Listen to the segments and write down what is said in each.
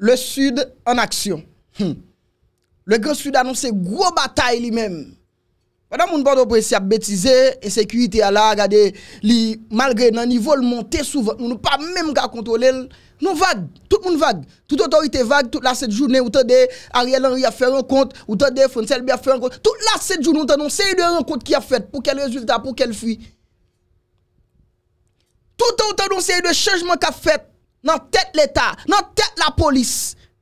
Le sud en aksyon. Hmm. Le grè sud anonsè gwo batay li mèm. Wadam moun bando prese ap betize, e seku ite ala, gade li malgre nan nivou l montè souvan. Moun ou pa mèm gwa kontrole. Moun vague. Tout moun vague. Tout otorite vague. Tout la set jounè ou te de Ariel Henry a fè renkont, ou te de Fonselby a fè renkont. Tout la set jounè ou te de renkont ki a fèt, pou ke l rezultat, pou ke l fwi. Tout otorite ou te de chanjman ki a fèt. Nan tèt l'Etat, nan tèt la polis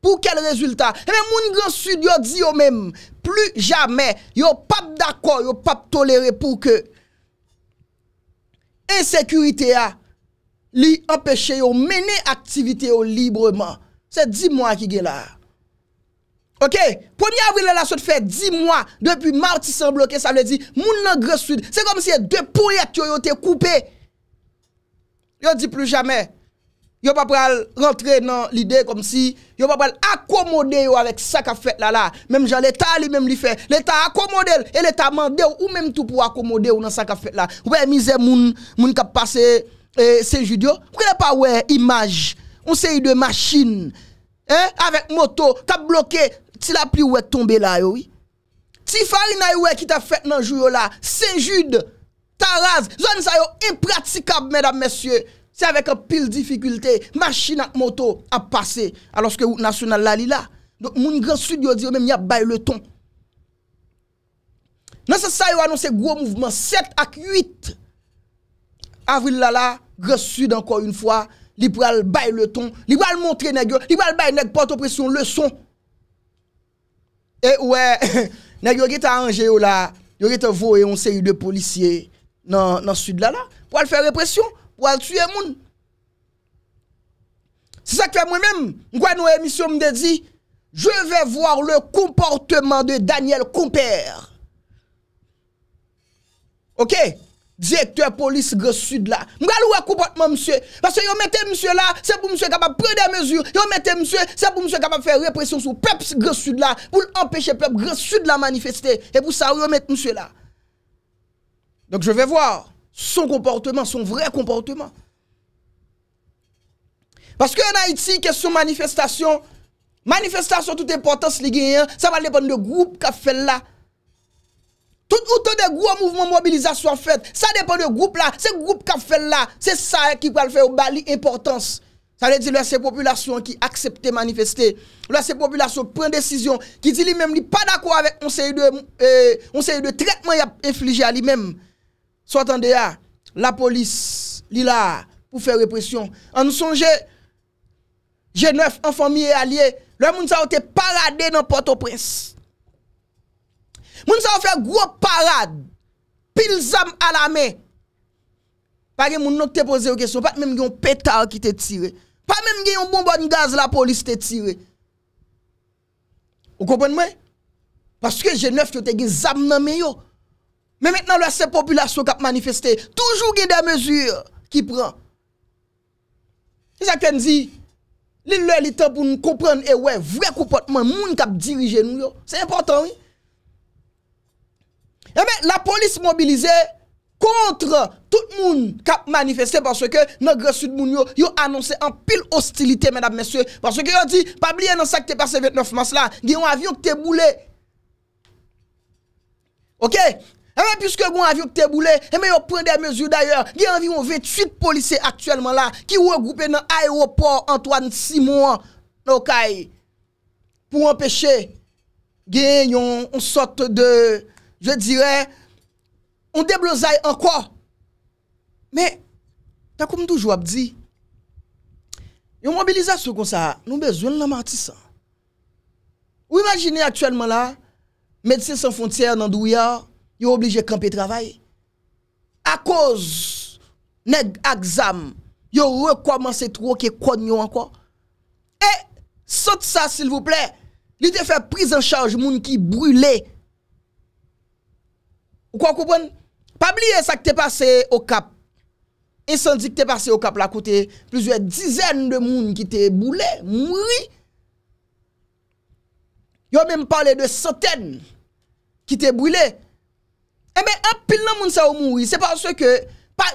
Pou kel rezultat eh Moun grè sud yo di yo mèm Plu jamè Yo pap d'akon, yo pap tolere pou ke Ensekurite ya Li empèche yo Mène aktivite yo libreman Se di mwa ki gen la Ok Pouni avilè la sot fè, di mwa Depi marti san blokè, sa mè di Moun grè sud, se kom si de pou yat yo yo te koupe Yo di plu jamè yo pa pral rentre nan lide kom si, yo pa pral akomode yo avèk sa ka fèt la la, mèm jan l'Etat li mèm li fè, l'Etat akomode el, e l'Etat mande ou mèm tou pou akomode ou nan sa ka fèt la, wè mizè moun kap pase e, Sejud yo, pou kè lè pa wè imaj, ou se yi de machin, hè, e, avèk moto, kap bloke, ti la pli wè tombe la yo, ti fari na yo wè ki ta fèt nan jou yo la, Sejud, ta raz, zon sa yo impratikab mèdam mesyè, C'est avec un pile difficulté. Machine à moto à passer. Alors que national, national. là, là. Donc, mon grand sud, yo dit même, y a bail le ton. Dans ce ça, yo annoncé gros mouvement 7 à 8. Avril là, là, grand sud encore une fois. Li pral bail le ton. Il va montrer nèg yo. Li pral bail nèg porte pression leçon. Et ouais, nèg yo a arrangé yo là. Yo a voé une série de policiers dans le sud là là pour faire répression pour aller tuer moun. C'est ça que moi-même, moi me dit, je vais voir le comportement de Daniel Compère. OK Directeur police Grand Sud là. Je vais voir le comportement monsieur parce que vous mettez monsieur là, c'est pour monsieur capable prendre des mesures. Vous mettez monsieur, c'est pour monsieur capable faire répression sur le peuple Grand Sud là pour empêcher le peuple Grand Sud là manifester et pour ça vous mettez monsieur là. Donc je vais voir son comportement, son vrai comportement. Parce que en Haïti, question manifestation, manifestation toute importance hein, ça va dépendre de groupe qui fait là. Tout autant de gros mouvements mobilisation fait, ça dépend de groupe là, c'est groupe qui fait là, c'est ça qui va le faire au importance. Ça veut dire que ces populations qui acceptent manifester, là ces populations prennent décision, qui dit lui-même n'est pas d'accord avec un série euh, de, de traitements infligés à lui-même. So atan de ya, ah, la polis li la pou fe repression. An nou sonje, jenèf, anfamye, alye, lè moun sa wote parade nan porto pres. Moun sa wote fe gro parade, pil zam alame. Pa gen moun nou te pose wè kesyon, pa menm gen yon petar ki te tire. Pa menm gen yon bomba n gaz la polis te tire. Ou kompon mwen? Paske jenèf yo te gen zam nan me yo, Men men nan la se populasyon kap manifeste, toujou gida mesur ki pran. Yon sakten zi, li lè liten pou nou kompran, e wè, vwè komportman, moun kap dirije nou yo, se importan wè. E men, la polis mobilize, kontre tout moun kap manifeste, panso ke nan gresud moun yo, yo anonsen an pil hostilite men ap meswe, panso ke yo di, pa blye nan sa ki te pase 29 mans la, gen yon avyon ki te boule. Ok? Eman eh piske gwen avyon te boulè, eman eh yon pren de mèzu d'ayèr, gen anvi yon vetuit polise aktuelman la, ki wè goupè nan aéropor Antoine Simon, nan wakay, pou empèche, gen yon, yon sote de, je dirè, yon deblozay anko. Mè, ta koum touj wap di, yon mobiliza sou kon sa, nou bezwen nan mati sa. Ou imagine aktuelman la, Medise San Fontière nan Douya, Yo oblije kampe travay. A koz neg aksam, yo rekomansi tro ki konyon anko. E, sot sa sil vouple, li te fe priz an chanj moun ki brule. Ou kwa koupon? Pabliye sa ki te pase o kap. E san di ki te pase o kap la kote plizwe dizen de moun ki te brule. Moui! Yo menm pale de soten ki te brule. Moui! Ebe, eh apil nan moun sa ou moun wè, se pa anso ke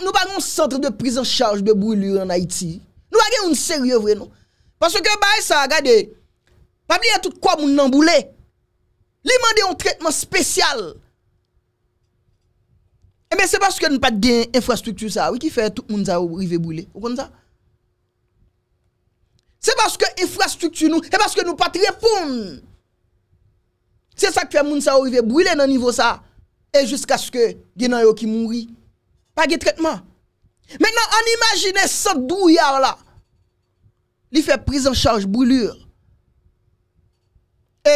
nou pa yon centre de prise en charge de brûlure an Haiti, nou a gen yon seriè vwè nou. Passo ke bay sa, gade, pa bè yon tout kwa moun nan brûlè, li mande yon tretman spesyal. Ebe, eh se paske nou pa gen infrastruktu sa, wè ki fè tout moun sa ou rive brûlè, wè konn sa? Se paske infrastruktu nou, se paske nou patre poum, se sa ki fè moun sa ou rive brûlè nan nivou sa. E jisk aske genan yo ki mounri. Pa ge tretman. Menan an imagine sot douya yo la. Li fe priz an chanj boulur. E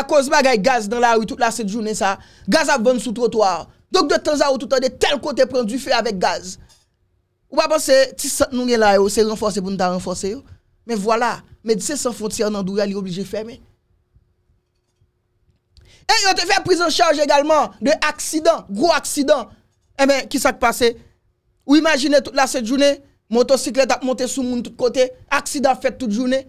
akons ma gay gaz nan la ou tout la set jounen sa. Gaz ap ban sou trotwar. Dok de tanza ou tout an de tel kote pran du fe avèk gaz. Ou pa pan se ti sot nouye la yo se renforce bon ta renforce yo. Men voilà. Men se sot nouye la yo se renforce bon ta renforce yo. Men se sot nouye la yo se renforce bon ta renforce yo. E yo te fe prison charge egalman de aksidan, gro aksidan. E eh men, ki sa ki pase? Ou imagine tout la sete jounen, motosiklet ap monte sou moun tout kote, aksidan fet tout jounen.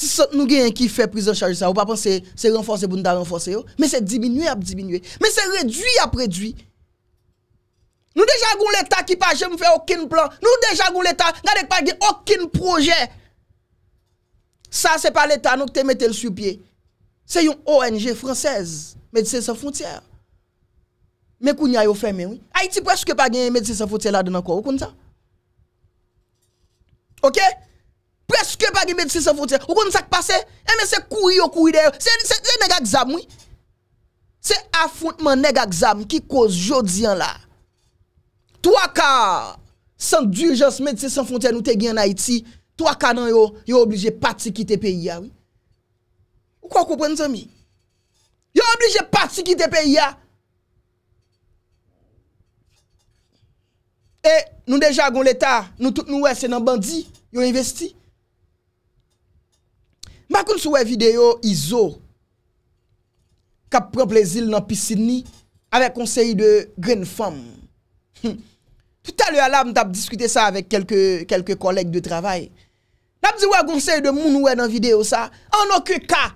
Si son nou gen ki fe prison charge sa, ou pa pan se renforce bou nou da renforce yo, men se diminue ap diminue, men se redwi ap redwi. Nou deja goun leta ki pa jem fe okin plan, nou deja goun leta, gadek pa gen okin proje. Sa se pa leta nou te metel sou piey. Se yon ONG fransez, Medise San Frontier. Mè kou nyay yo fè mè wè. Haiti preske pa gen Medise San Frontier la dè nan kou. Ou kon sa? Ok? Preske pa gen Medise San Frontier. Ou kon sa ki pase? Eh, mè se kou yon kou yon. Se nega gzam wè. Se afounman nega gzam ki koz jodian la. To a ka. San dirijans Medise San Frontier nou te gen Haiti. To a ka nan yo. Yo oblije pati ki te peyi ya wè. Kwa koupwen nse mi? Yo amblije pati ki te pe ya. E, nou deja goun leta, nou tout nou wè se nan bandi, yo investi. Mwa koun sou wè videyo, Izo, kap promp le zil nan pis Sidni, avek konseyi de Green Farm. Touta lè alam, tap diskute sa avèk kelke kolek de travay. Tap zi wè konseyi de moun wè nan videyo sa, an nou kwe ka,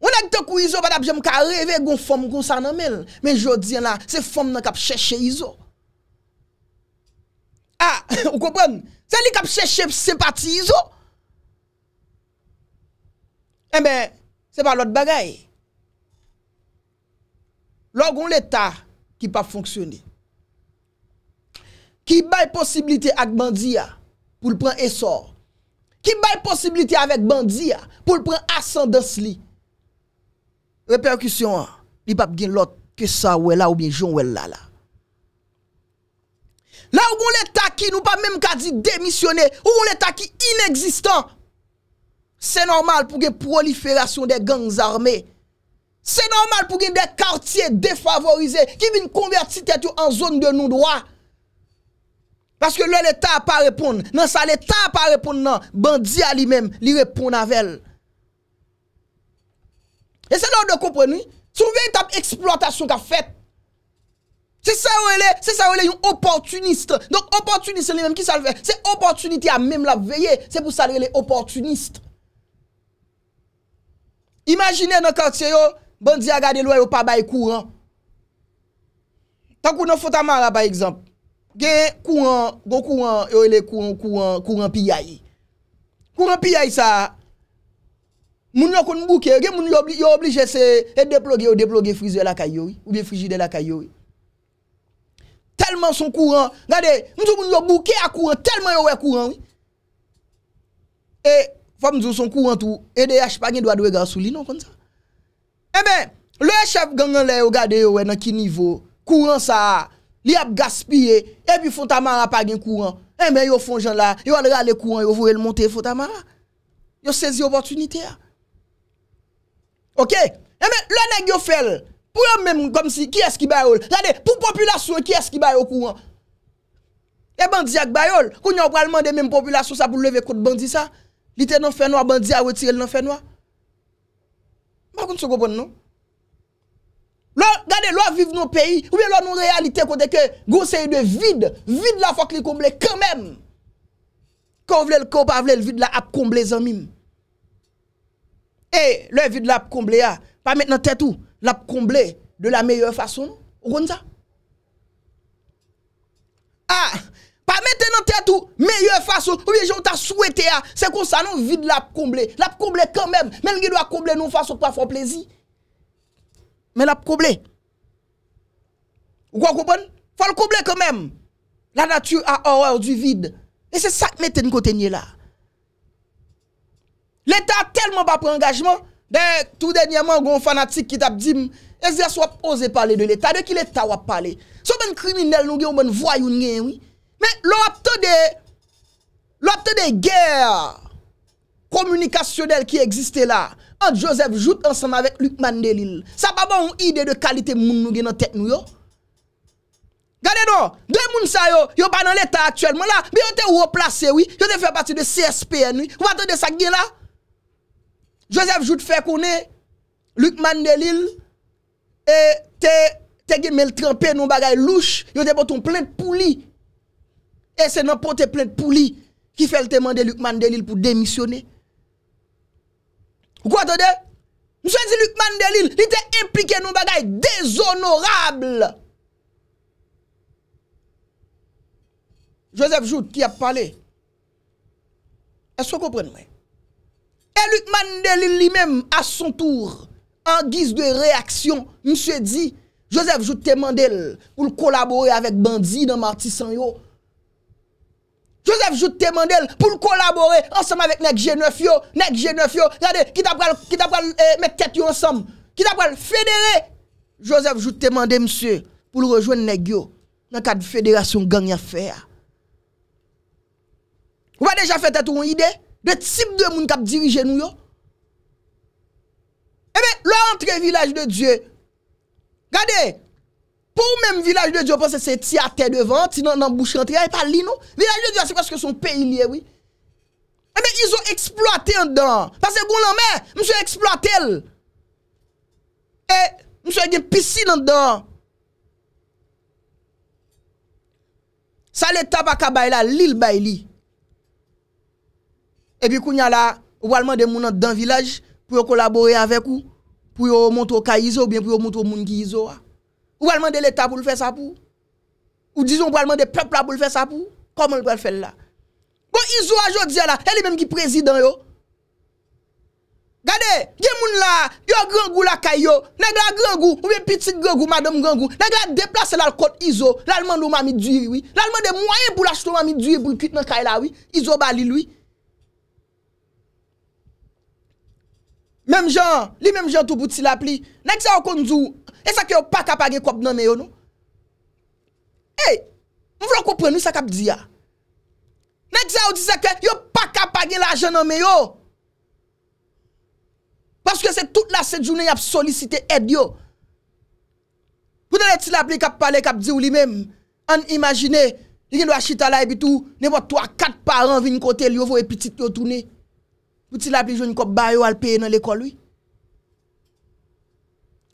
On a gite kou Izo bada pje mka revè goun fòm goun sa nan men. Men jò diyan la, se fòm nan kap chèche Izo. A, ah, ou kopren? Se li kap chèche se pati Izo. E eh men, se pa lot bagay. Logon l'Etat ki pa fonksyoni. Ki bay posibilite ak bandiya pou l'pren esor. Ki bay posibilite avèk bandiya pou l'pren asandans li. répercussion, il n'y a pas l'autre que ça ou là ou bien Jean ou là là. Là où on l'État qui nous pas même qu'à dire démissionner, où on l'État qui inexistant, c'est normal pour une prolifération des gangs armés. C'est normal pour des quartiers défavorisés qui viennent convertir en zone de non-droit. Parce que là, l'État pas répondre. Non, ça, l'État pas répondre. Non, bandit à lui-même, lui répond à elle. E se nou de kompreni, sou ve yon tap eksploatasyon ka fet. Se sa ou ele, se sa ou ele yon opportuniste. Donk opportuniste li menm ki salve. Se opportunite a menm la veye, se pou salve ele opportuniste. Imagine nan karte yo, bandi a gade lwa yo pa bayi kouran. Takou nou fotaman la bayi ekzamp. Gen kouran, go kouran, yo ele kouran, kouran pi yae. Kouran pi yae sa a, Moun yon kon mbouke, gen moun yon oblije se deploge ou deploge frizwe la kayo, ou be frijide la kayo. Telman son kouran, gade, moun yon mbouke a kouran, telman yon we kouran. E, fwa mzou son kouran tou, e deyache pa gen do adwe gansou li non kon sa. Ebe, le echev gangan le yo gade yo we nan ki nivo, kouran sa, li ap gaspye, ebi fontamara pa gen kouran. Ebe, yo fonjan la, yo ale gale kouran, yo vorel monte fontamara. Yo sezi opotunite ya. Ok eh,? Eme, lè nè gyo fèl? Pou yon mèm kom si, ki es ki bayol? Gade, pou populasyon, ki es ki bayo kou an? E bandi ak bayol? Koun yon pralman de mèm populasyon sa pou leve kout bandi sa? Lite nan fè no a bandi a wetire l nan fè no a? Mwakoun sou go bon nou? Lò, gade, lò a viv nou peyi? Ou bi lò nou realite kote ke gose yon de vide? Vide la fòk li koumble kèmèm! Kou vle l kou pa vle l vide la ap koumble zanmim! E, le vide lap kouble ya Pa met nan tetou lap kouble De la meyye fason Ou kon sa A, pa met nan tetou Meyye fason Ou yejou ta souwete ya Se kon sa nan vide lap kouble Lap kouble kanmem Men gen wak kouble nou fason pa fwa plezi Men lap kouble Ou kon konpon Fwa l kouble kanmem La natu a oror du vide E se sak meten kote nye la L'Etat telman pa pou engajman. De tout denye man, goun fanatik ki tap di, ezè swap ose pale de l'Etat, de ki l'Etat wap pale. Sou men kriminelle nou gen ou men voyoun gen, men l'opte de, l'opte de ger komunikasyonel ki egziste la, an Josef Jout, ansanm avèk Luc Mandelil. Sa baba ou bon ide de kalite moun nou gen an tek nou yo. Gade nou, de moun sa yo, yo banan l'Etat aktuelman la, mi yo te woplase, yo te fè pati de CSPN, wate de sa gen la, Joseph Jout fè konè, Luke Mandelil, e te gen mel trempe nou bagay louche, yo te boton plèn pou li, e se nan pote plèn pou li, ki fèl te mande Luke Mandelil pou demisyonè. Ou kwa te de? Mwen chè di Luke Mandelil, li te implike nou bagay dézonorable. Joseph Jout ki ap pale, e so kompren mwen, Luc Mandel lui-même, à son tour, en guise de réaction, monsieur dit, Joseph t'ai Mandel, pour collaborer avec Bandi dans Martissan yo. Joseph t'ai Mandel, pour collaborer ensemble avec Nek G9 yo, Nek G9 yo, regardez, qui t'a qui eh, mettre tête ensemble, qui t'a fédérer. Joseph t'ai Mandel, monsieur, pour rejoindre Nek yo, dans le cadre de fédération gang Vous avez déjà fait tête une idée? Le tip de moun kap dirije nou yo Ebe, eh lò entre village de Diyo Gade Pou mèm village de Diyo Pense se ti a te devan Ti nan bouch kantri Ebe, lò entre village de Diyo Ebe, lò entre village de Diyo Pense se ti a te devan Mse eksploatel E, mse gen pisi nan dan Sa le tabaka bay la Lil bay li E pi kou nya la, ou alman de moun an dan vilaj pou yo kolabori avek ou, pou yo moun tou ka Izo ou bien pou yo moun tou moun ki Izo a. Ou alman de l'Etat pou l'fè sa pou? Ou dijon ou alman de pepla pou l'fè sa pou? Koman l'fè l'fè l'a? Kon Izo a jò diya la, elè mèm ki prezidant yo. Gade, gen moun la, yo grangou la kay yo, neg la grangou, ou e piti grangou, madame grangou, neg la deplase lal kote Izo, lalman nou mami dwi wii, lalman de mouayen pou l'achlou mami dwi wii pou yikwit nan kay la wii Mèm jan, li mèm jan tou bouti la pli, nèk zè ou kondzou, e zè ki ou pa kap agen kop nanme yo nou? E, mwen vlou koupen nou sa kap di ya? Nèk zè ou di zè ki, yo pa kap agen la jan nanme yo? Paske se tout la sedjounen yap solisite ed yo. Mwen lè ti la pli kap pale kap di ou li mèm, an imajine, li gen do a chita la e bitou, ne mwen tou a kat paran vin kote li yo vo e pitit yo tou ni. Bouti la plijon yon ko bayo al peye nan l'ekol woy?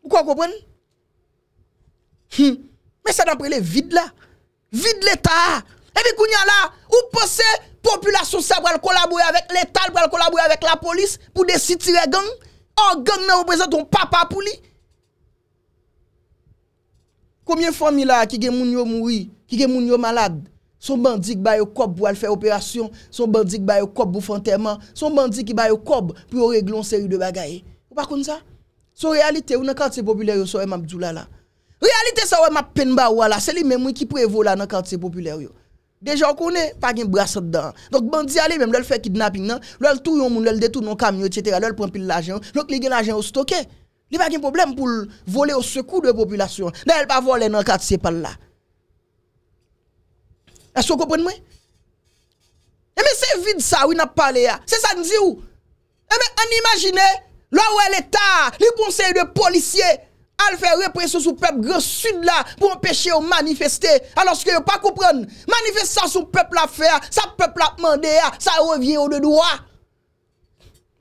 Mwen kwa kopwen? Mwen se nan prele vide la. Vide l'Etat. Ewi kounyan la, ou pose populasyon sa pral kolabouye avèk l'Etat, pral kolabouye avèk la polis, pou desitire gang. Or gang men wopreze ton papa pou li. Koumyen fomi la ki gen moun yo moui, ki gen moun yo malad, Son bandit qui baille au cob pour faire opération, son bandit qui baille au cob pour faire enterrement, son bandit qui baille au cob pour régler une série de bagailles. Ou pas comme ça Son réalité ou dans quartier populaire so M Abdoula là. Réalité ça ou réalité, Penba ou là, c'est lui même qui peut là dans quartier populaire yo. Déjà on connaît pas gain brasse dedans. Donc bandit aller même leur fait kidnapping non, leur tout yon moun, leur détourne un camion etc. leur prend pile l'argent, donc li l'argent au n'y a pas de problème pour voler au secours de la population. Là elle pas voler dans quartier par là. Esko kompren mwen? Eme se vide sa ou na pale ya Se san di ou? Eme eh, an imagine Lo ou e l'Etat Li ponseye de polisye Al fè represyon sou pèp grò sud la Pou empèche ou manifeste Anoske yo pa kompren Manifeste sa sou pèp la fè Sa pèp la mande ya Sa revyen ou de doua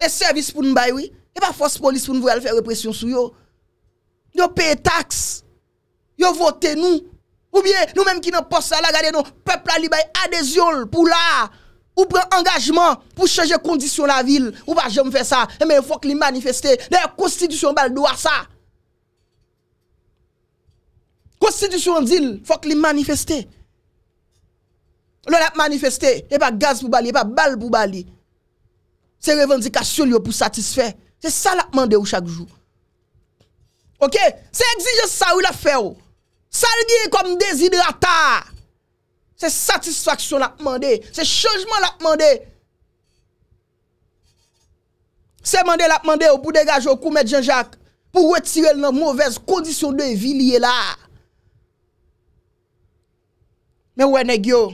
E servis pou n'bay wè E pa fòs polis pou n'voy al fè represyon sou yo Yo pè tax Yo vote nou Ou bien, nous-mêmes qui n'en à la regardez nous, peuple a adhésion pour là. Ou prend engagement pour changer condition la ville. Ou pas jamais faire ça. Eh, mais il faut que les manifester. La constitution bal doit ça. Constitution dit, il faut que les manifester. L'on Il n'y et pas gaz pour bali, a pas balle pour bali. C'est revendication pour satisfaire. C'est ça la demande chaque jour. OK? C'est exigence ça ou la fait. Salgi kom dezidrata. Se satisfaksyon la pman de. Se chajman la pman de. Se mande la pman de ou pou degaje ou koumet janjak. Pou wetire l nan mouvez kondisyon de viliye la. Men wè negyo.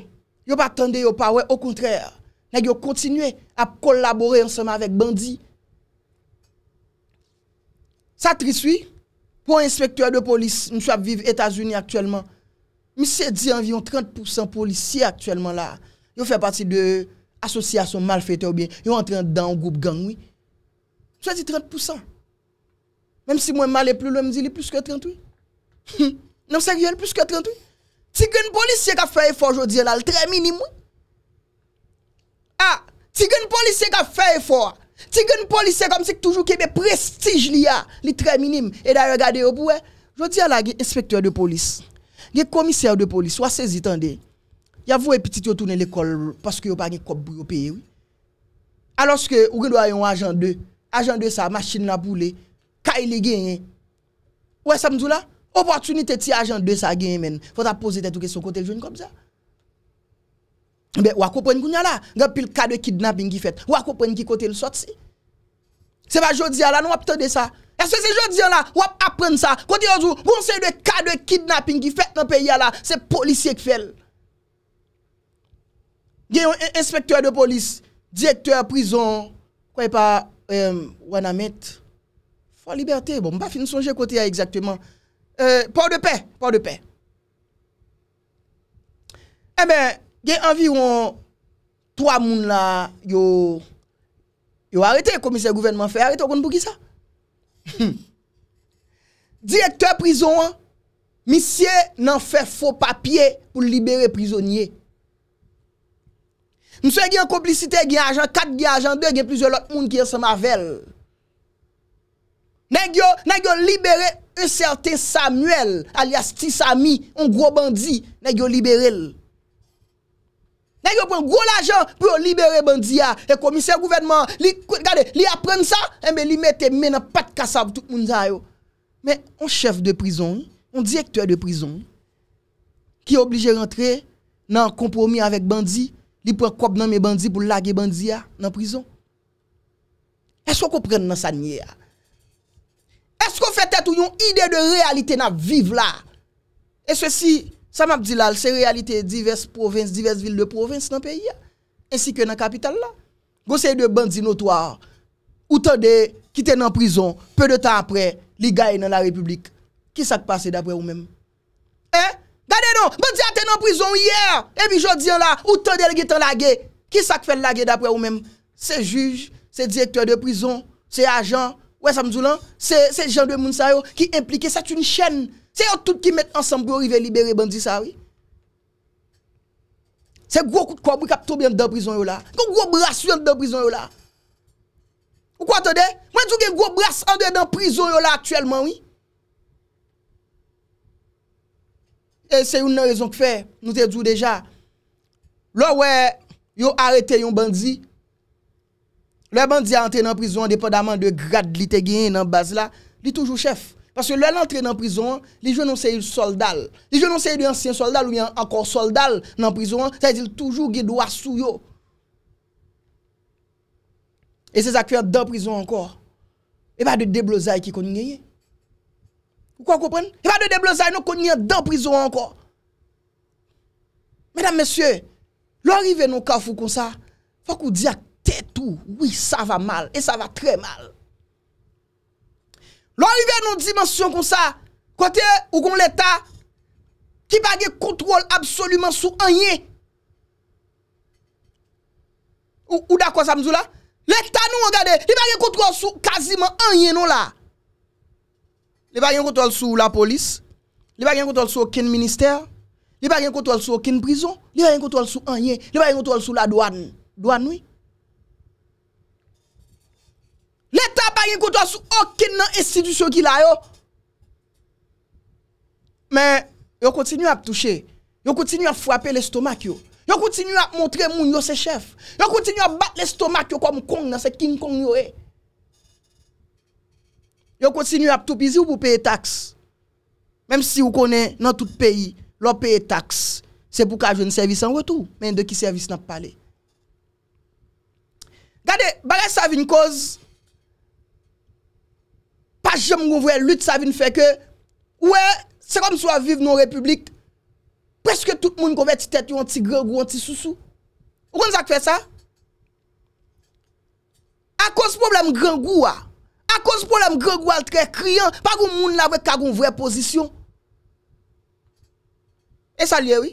Yo pa tende yo pa wè. O kontrèr. Negyo kontinye ap kollabore ansama vek bandi. Sa tri sui? Bon inspektor de polis, m sou ap vive Etasuni aktuelman, mi se di anvyon 30% polis si aktuelman la, yo fè pati de asosiasyon malfeite ou bien, yo entran dan ou goup gang, oui. Sou se di 30%. Mèm si mwen malè plou lò, m di li plus ke 38. Nan, seriè, li plus ke 38. Ti gen polis se ka fè e fò jodi la, l tre mini, oui. Ha, ti gen polis se ka fè e fò a. Ti un policier comme si toujours qu'il y prestige li e a, li très minime. Et d'ailleurs, regardez au bout, je dis à la inspecteur de police, le commissaire de police, soit saisi, tendez. Y a vous et petit tourner l'école parce que vous pas de quoi pour payer, oui. Alors que vous avez un agent 2, agent 2 sa machine la boule, est gagné. Ouais, ça me dit là, opportunité ti agent 2 ça gagné, men. Faut ta poser tête questions côté jeune comme ça. Mbe wakopwen kou nyala Gapil kade kidnapping gifet Wakopwen ki kote lsot si Se pa jodi yala nou ap tade sa E se se jodi yala wap ap pren sa Kote yozou, wonsen de kade kidnapping gifet Nan pe yala, se polisi ek fel Gen yon inspektor de polis Direktor a prizon Koye pa, wana met Fwa liberte, bon, mba fin sonje kote ya Exactement euh, Por de pe E men yon environ 3 moun la yon yon arete komise gouverne man fey arete kon pou ki sa direktor prizon misye nan fe fo papye pou libere prizonye mse gen yon komplicite gen ajan 4 gen ajan, 2 gen plizye lot moun ki yon se mavel nen yon libere e certe Samuel alias ti Sami, un gro bandi nen yon libere l Nèg yo prend gros l'argent pour libérer bandia et commissaire gouvernement li regardez li ça et eh ben li mette men dans casse pour tout le monde Mais un chef de prison, un directeur de prison qui est obligé rentrer dans compromis avec bandits il prend cob dans mes bandits pour laguer bandia dans prison. Est-ce qu'on comprend dans sa nier Est-ce qu'on fait tête une idée de réalité n'a vivre là Et ceci Samabdilal se realite divers provins, divers vil de provins nan peyi ya. Ensi ke nan kapital la. Gosey de bandi notwar. Ou tade ki ten an prizon. Pe de tan apre li gaye nan la republik. Ki sak pase dapre ou men? Eh? Gade non! Bandi a ten an prizon iyer. Ebi jodi an la. Ou tade li getan lage. Ki sak fè lage dapre ou men? Se juj. Se direktor de prizon. Se ajan. Ou e samzoulan. Se jan de moun sayo ki implike sat un chen. Se yon tout ki met ansamblou rive libere bandi sa wè? Se gwo kout kwa bou kap tobyan dan prizon yon la? Kon gwo bras yon dan prizon yon la? Ou kwa te de? Mwen djou gen gwo bras ande dan prizon yon la aktuelman wè? E se yon nan rezon ki fè, nou te djou deja. Lò wè, yon arete yon bandi. Lò yon bandi a ante nan prizon depon daman de grad li te gen nan baz la. Li toujou chef. Parce que lè l'entrée dans prison, les jeunes ont saillé soldal. Les jeunes ont saillé d'ancien soldal ou encore soldal dans prison, ça a dit toujours guide ou assouillot. Et c'est ça qui est dans prison encore. Il y a pas de déblosage qui est connu n'y est. Vous comprenez? Il y a pas de déblosage qui est non, connu dans prison encore. Mesdames, messieurs, l'enrivé non kaw fou kon sa, faut qu'on dise à tes tous, oui, ça va mal et ça va très mal. Lò rive nou dimensyon kon sa, kote ou kon l'Etat, ki bagye kontrol absolumen sou anye. Ou da kwa sa mzou la? L'Etat nou an gade, ki bagye kontrol sou kazimen anye nou la. Li bagye kontrol sou la polis, li bagye kontrol sou ken minister, li bagye kontrol sou ken prison, li bagye kontrol sou anye, li bagye kontrol sou la douan, douan noui. Le taban yon koutwa sou okin nan estidusyon ki la yo. Men, yon kontinu ap touche. Yon kontinu ap fwape lestomak yo. Yon kontinu ap montre moun yo se chef. Yon kontinu ap bat lestomak yo kom kong nan se king kong yo e. Yon kontinu ap toubizi ou pou peye taks. Mem si ou konen nan tout peyi, lor peye taks. Se pou ka joun servis an wotou. Men, deki servis nan pale. Gade, bagay sav yon koz... Aje moun goun vre lut sa vin feke, oue, se kom sou a viv nou republik, preske tout moun kon ve ti tet yon ti gre goun, ti sou sou. O kon zak fe sa? A kos problem gre goun a, a kos problem gre goun al tre krian, pa goun moun la ve kagoun vre pozisyon. E sa liye oui?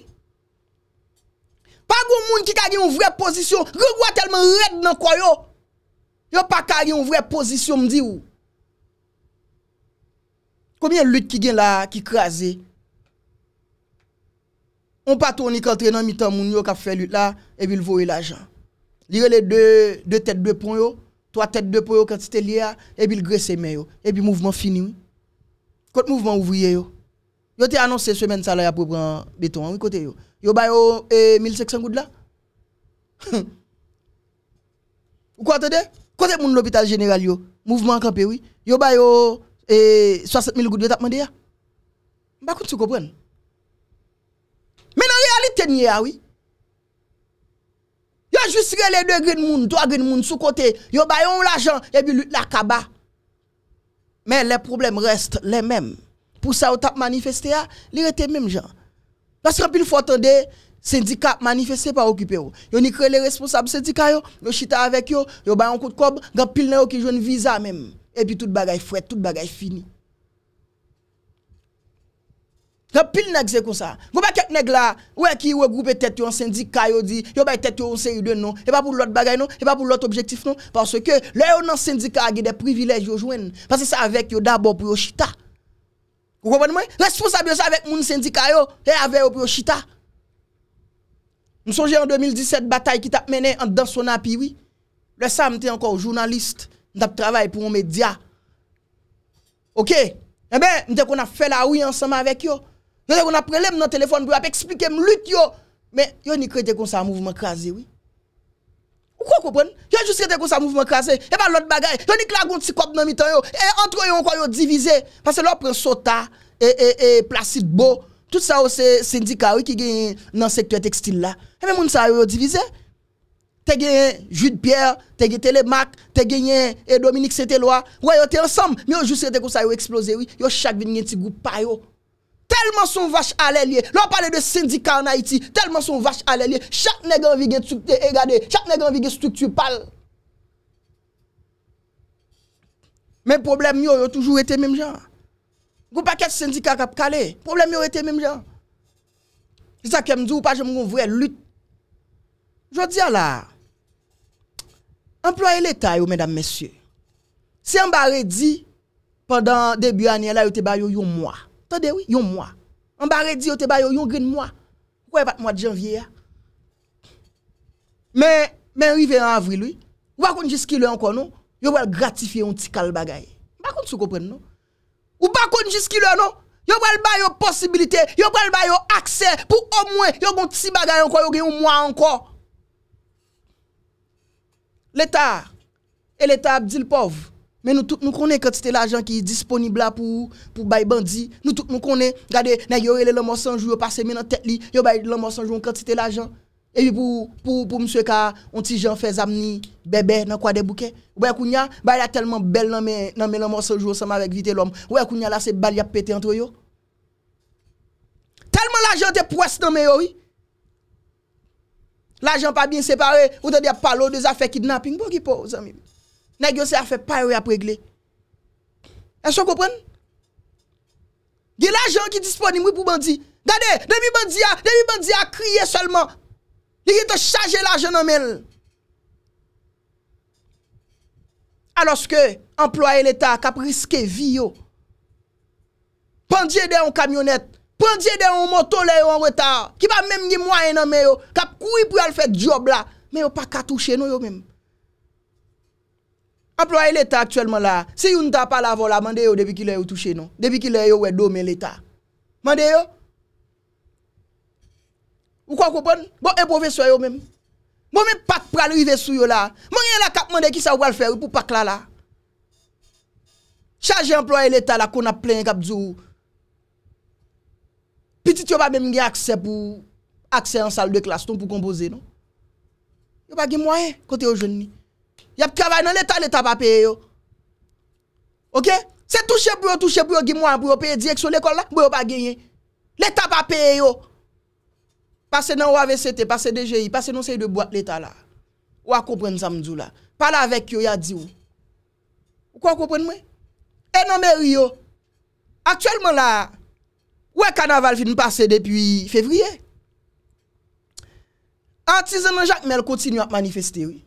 Pa goun moun ki kage yon vre pozisyon, gre goun a telman red nan kwa yo, yo pa kage yon vre pozisyon mdi ou. Combien de luttes qui viennent là, qui crasent On pas tourner quand dans mi-temps moun yo qui fait lutte là et puis il voit l'argent. Lire les deux deux têtes de pont yo, trois têtes de pont yo quand c'était lié et puis il graisse main yo et puis mouvement fini. Quand mouvement ouvrier yo. Yo te annoncé semaine ça là pour prendre béton oui côté yo. Yo ba yo eh, 1500 goud là. Ou quoi attendez? Côté moun l'hôpital général yo, mouvement campé oui. Yo ba yo et 60 000 gouttes de tapement déjà. Bah, tu comprends. Mais en réalité, n'y a oui. Yo juste les deux green moun, trois de moun sous côté, yo bayon l'argent et puis lutte la kaba. Mais les problèmes restent les mêmes. Pour ça, on tap manifesté, ils restent les mêmes gens. Parce qu'il pile faut attendre syndicat manifesté pas occupé yo. Yo ni créé les responsables syndicats yo, yo chita avec yo, yo un coup de cob, gan pile qui joue visa même et puis tout bagaille fouet, tout bagaille fini. La pile nèg c'est comme ça. Vous pas quelques nèg là, ouais qui regroupe tête en syndicat yo dit, yo ba tête yo en série de non, et pas pour l'autre bagaille non, et pas pour l'autre objectif non parce que là yo dans syndicat a des privilèges yo joindre parce que ça avec yo d'abord pour yo chita. Vous comprenez moi Responsable ça avec mon syndicat yo et avec yo pour yo chita. Nous songeons en 2017 bataille qui t'a mené en dans son api oui. Le tient encore journaliste avons travaillé pour un média. OK Eh bien, nous a fait la ouïe ensemble avec eux. Nous a pris le téléphone pour expliquer la lutte. Mais yo ni créé comme ça mouvement crasé, oui. Ou quoi comprendre Yo juste créé comme ça mouvement crasé. Et eh pas ben, l'autre bagaille. Yo ni clagon petit cop dans mi-temps yo. Et eh, entre yo encore yo divisé parce que là prend Sota et et et Placide Beau. Tout ça oh, c'est syndicat qui gagne dans secteur textile là. Et eh même ben, moun ça yo divisé. Te genyen Jude Pierre, te genyen Telemac, te genyen eh, Dominique Seteloa, wè yo te ansam, mi yo jou se te konsa yo eksplose, yo chak vin nyen ti goupa yo. Telman son vache ale liye, lwa pale de sindika an Haiti, telman son vache ale liye, chak negan vige tukte e gade, chak negan vige stuktu pal. Men problem mi yo yo toujou ete menm jan. Goupa ket sindika kap kale, problem mi yo ete menm jan. Jisa kem di ou pa jem mwen vwe lut. Jwa di ala. employé l'État, mesdames, messieurs. Si on barre dit, pendant début année, là, vous avez un mois. Attendez, oui, un mois. On barre dit, vous avez un mois. Pourquoi pas mois de janvier? Hein? Mais, mais arrivé en avril, oui. Ou pas qu'on jusqu'à est encore, non? Vous va gratifier un petit cal bagay. Pas qu'on se comprenne, non? Ou pas qu'on jusqu'à est, non? Yo va le yo possibilité, yo va le accès pour au moins yo gon petit bagay encore, yo gen un mois encore. L'Etat, e l'Etat abdil pov, men nou tout nou konen kante te l'ajan ki disponibla pou bay bandi, nou tout nou konen, gade, nan yo ele l'amor sanjou, yo pase men nan tek li, yo bay l'amor sanjou kante te l'ajan, e bi pou mswe ka, onti jan fe zamni, bebe, nan kwa de bouke, wè kounya, bay la telman bel nan men l'amor sanjou, seman vek vite l'om, wè kounya la se bal yapete anto yo. Telman l'ajan te pwes nan men yo, wè. l'ajan pa bin separe, ou te de palo, de zafè kidnaping, pou ki pou, zami. Ne gyo se a fè pari apregle. Enso koupen? Ge l'ajan ki disponi mou pou bandi. Dade, de mi bandi a, de mi bandi a kriye solman. De ge te chaje l'ajan anmel. Alos ke, employe l'Etat kap riske vi yo. Bandi e de yon kamyonet, Pwantje den yon moto lè yon reta. Ki pa mèm ni mway nan mè yon. Kap kou yon pou yon fè job la. Mè yon pak a touche nou yon mèm. Amplwa yon lèta aktuelman la. Si yon nta pa la vola, mande yon debi ki lè yon touche nou. Depi ki lè yon wè domen lèta. Mande yon. Bon, Ou kwa koupen? Mwen mwen pak pral yon vè sou yon la. Mwen yon la kap mande yon ki sa wal fè yon pou pak la la. Chaje yon plwa yon lèta la kon ap plè yon kap zou yon. Petit yo pa mèm gen akse pou akse an sal de klas ton pou kompoze, non? Yo pa gen mwen, kote yo joun ni. Yap kavay nan leta, leta pa peye yo. Ok? Se touche pou yo touche pou yo gen mwen, pou yo peye diyekso l'ekol la, mwen yo pa genye. Leta pa peye yo. Pase nan WAVCT, pase DGI, pase nan sey de boite leta la. Ou a kompren samdou la. Pala avek yo, ya diyo. Ou kwa kompren mwen? E nan mè yoy yo. Aktuellement la, Ouè kanaval fin mi pase depi fevriye? Antizan an jakmel kontinu ap manifesti wè.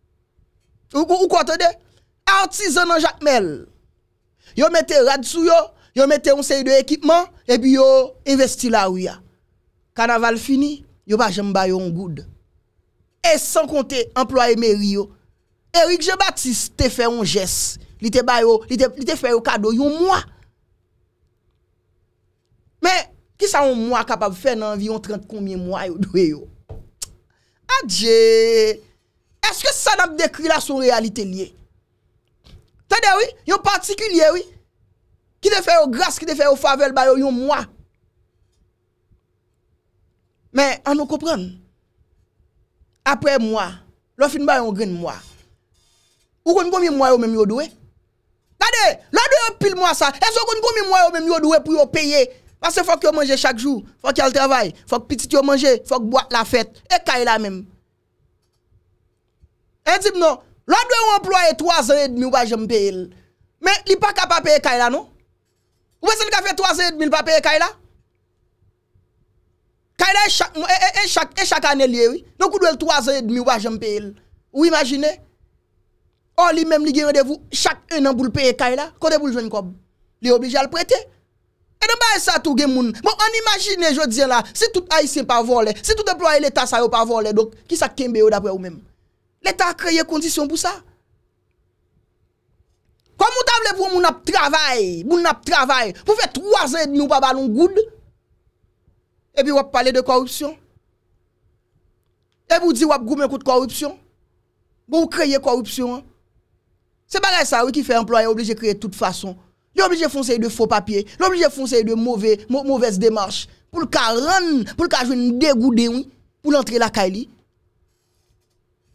Ou kontenè? Antizan an jakmel. Yo mette rad sou yo, yo mette un sey de ekipman, e bi yo investi la wè ya. Kanaval fini, yo pa jem bayo an goud. E san kontè, employe meri yo, Erik Jebattis te fey an jes, li te bayo, li te fey an kado, yo mwa, Men, ki sa yon mwa kapab fè nan vi yon 30 koumye mwa yon dwe yo? A dje, eske sa nan dekri la son realite liye? Tade wè, yon partikulye wè? Ki te fè yon gras, ki te fè yon favel ba yon yon mwa? Men, an nou kopran? Apre mwa, lò fin ba yon gren mwa. Ou kon koumye mwa yon mèm yon dwe? Tade, lò dwe yon pil mwa sa? Eso kon koumye mwa yon mèm yon dwe pou yon peye yon? Pase fok yo manje chak jou, fok yal travay, fok pitit yo manje, fok bwa la fet, e kaila menm. E eh, di mnon, lan dwe yon ploye 3 zere dmi wajen pe el, men li pa ka pape e kaila non? Ou wese li ka fe 3 zere dmi wajen pape e kaila? Kaila e chak ane li ewi, nou kou dwe l 3 zere dmi wajen pe el. Ou imagine, ou li menm li gen yon devu, chak enan pou l pe e kaila, kote pou l jwen kob, li oblije al prete. E dè mbare sa tou gen moun, moun an imagine je diye la, si tout aysin pa vole, si tout employe l'Etat sa yo pa vole, donk ki sa kembe yo dapwe ou menm. L'Etat kreye kondisyon pou sa. Kwa moun ta vle pou moun ap travay, moun ap travay, pou fe 3 zèd moun pa balon goul, e bi wap pale de korupsyon. E bi ou di wap goul menkout korupsyon, moun kreye korupsyon. Se bagay sa, wik ife employe, oblije kreye tout fason. L'obliger à de foncer de faux papiers, l'obliger à de foncer de mauvais, mauvaises démarches pour le cas pour le cas une dégoudé, oui, pour l'entrée la Kaili.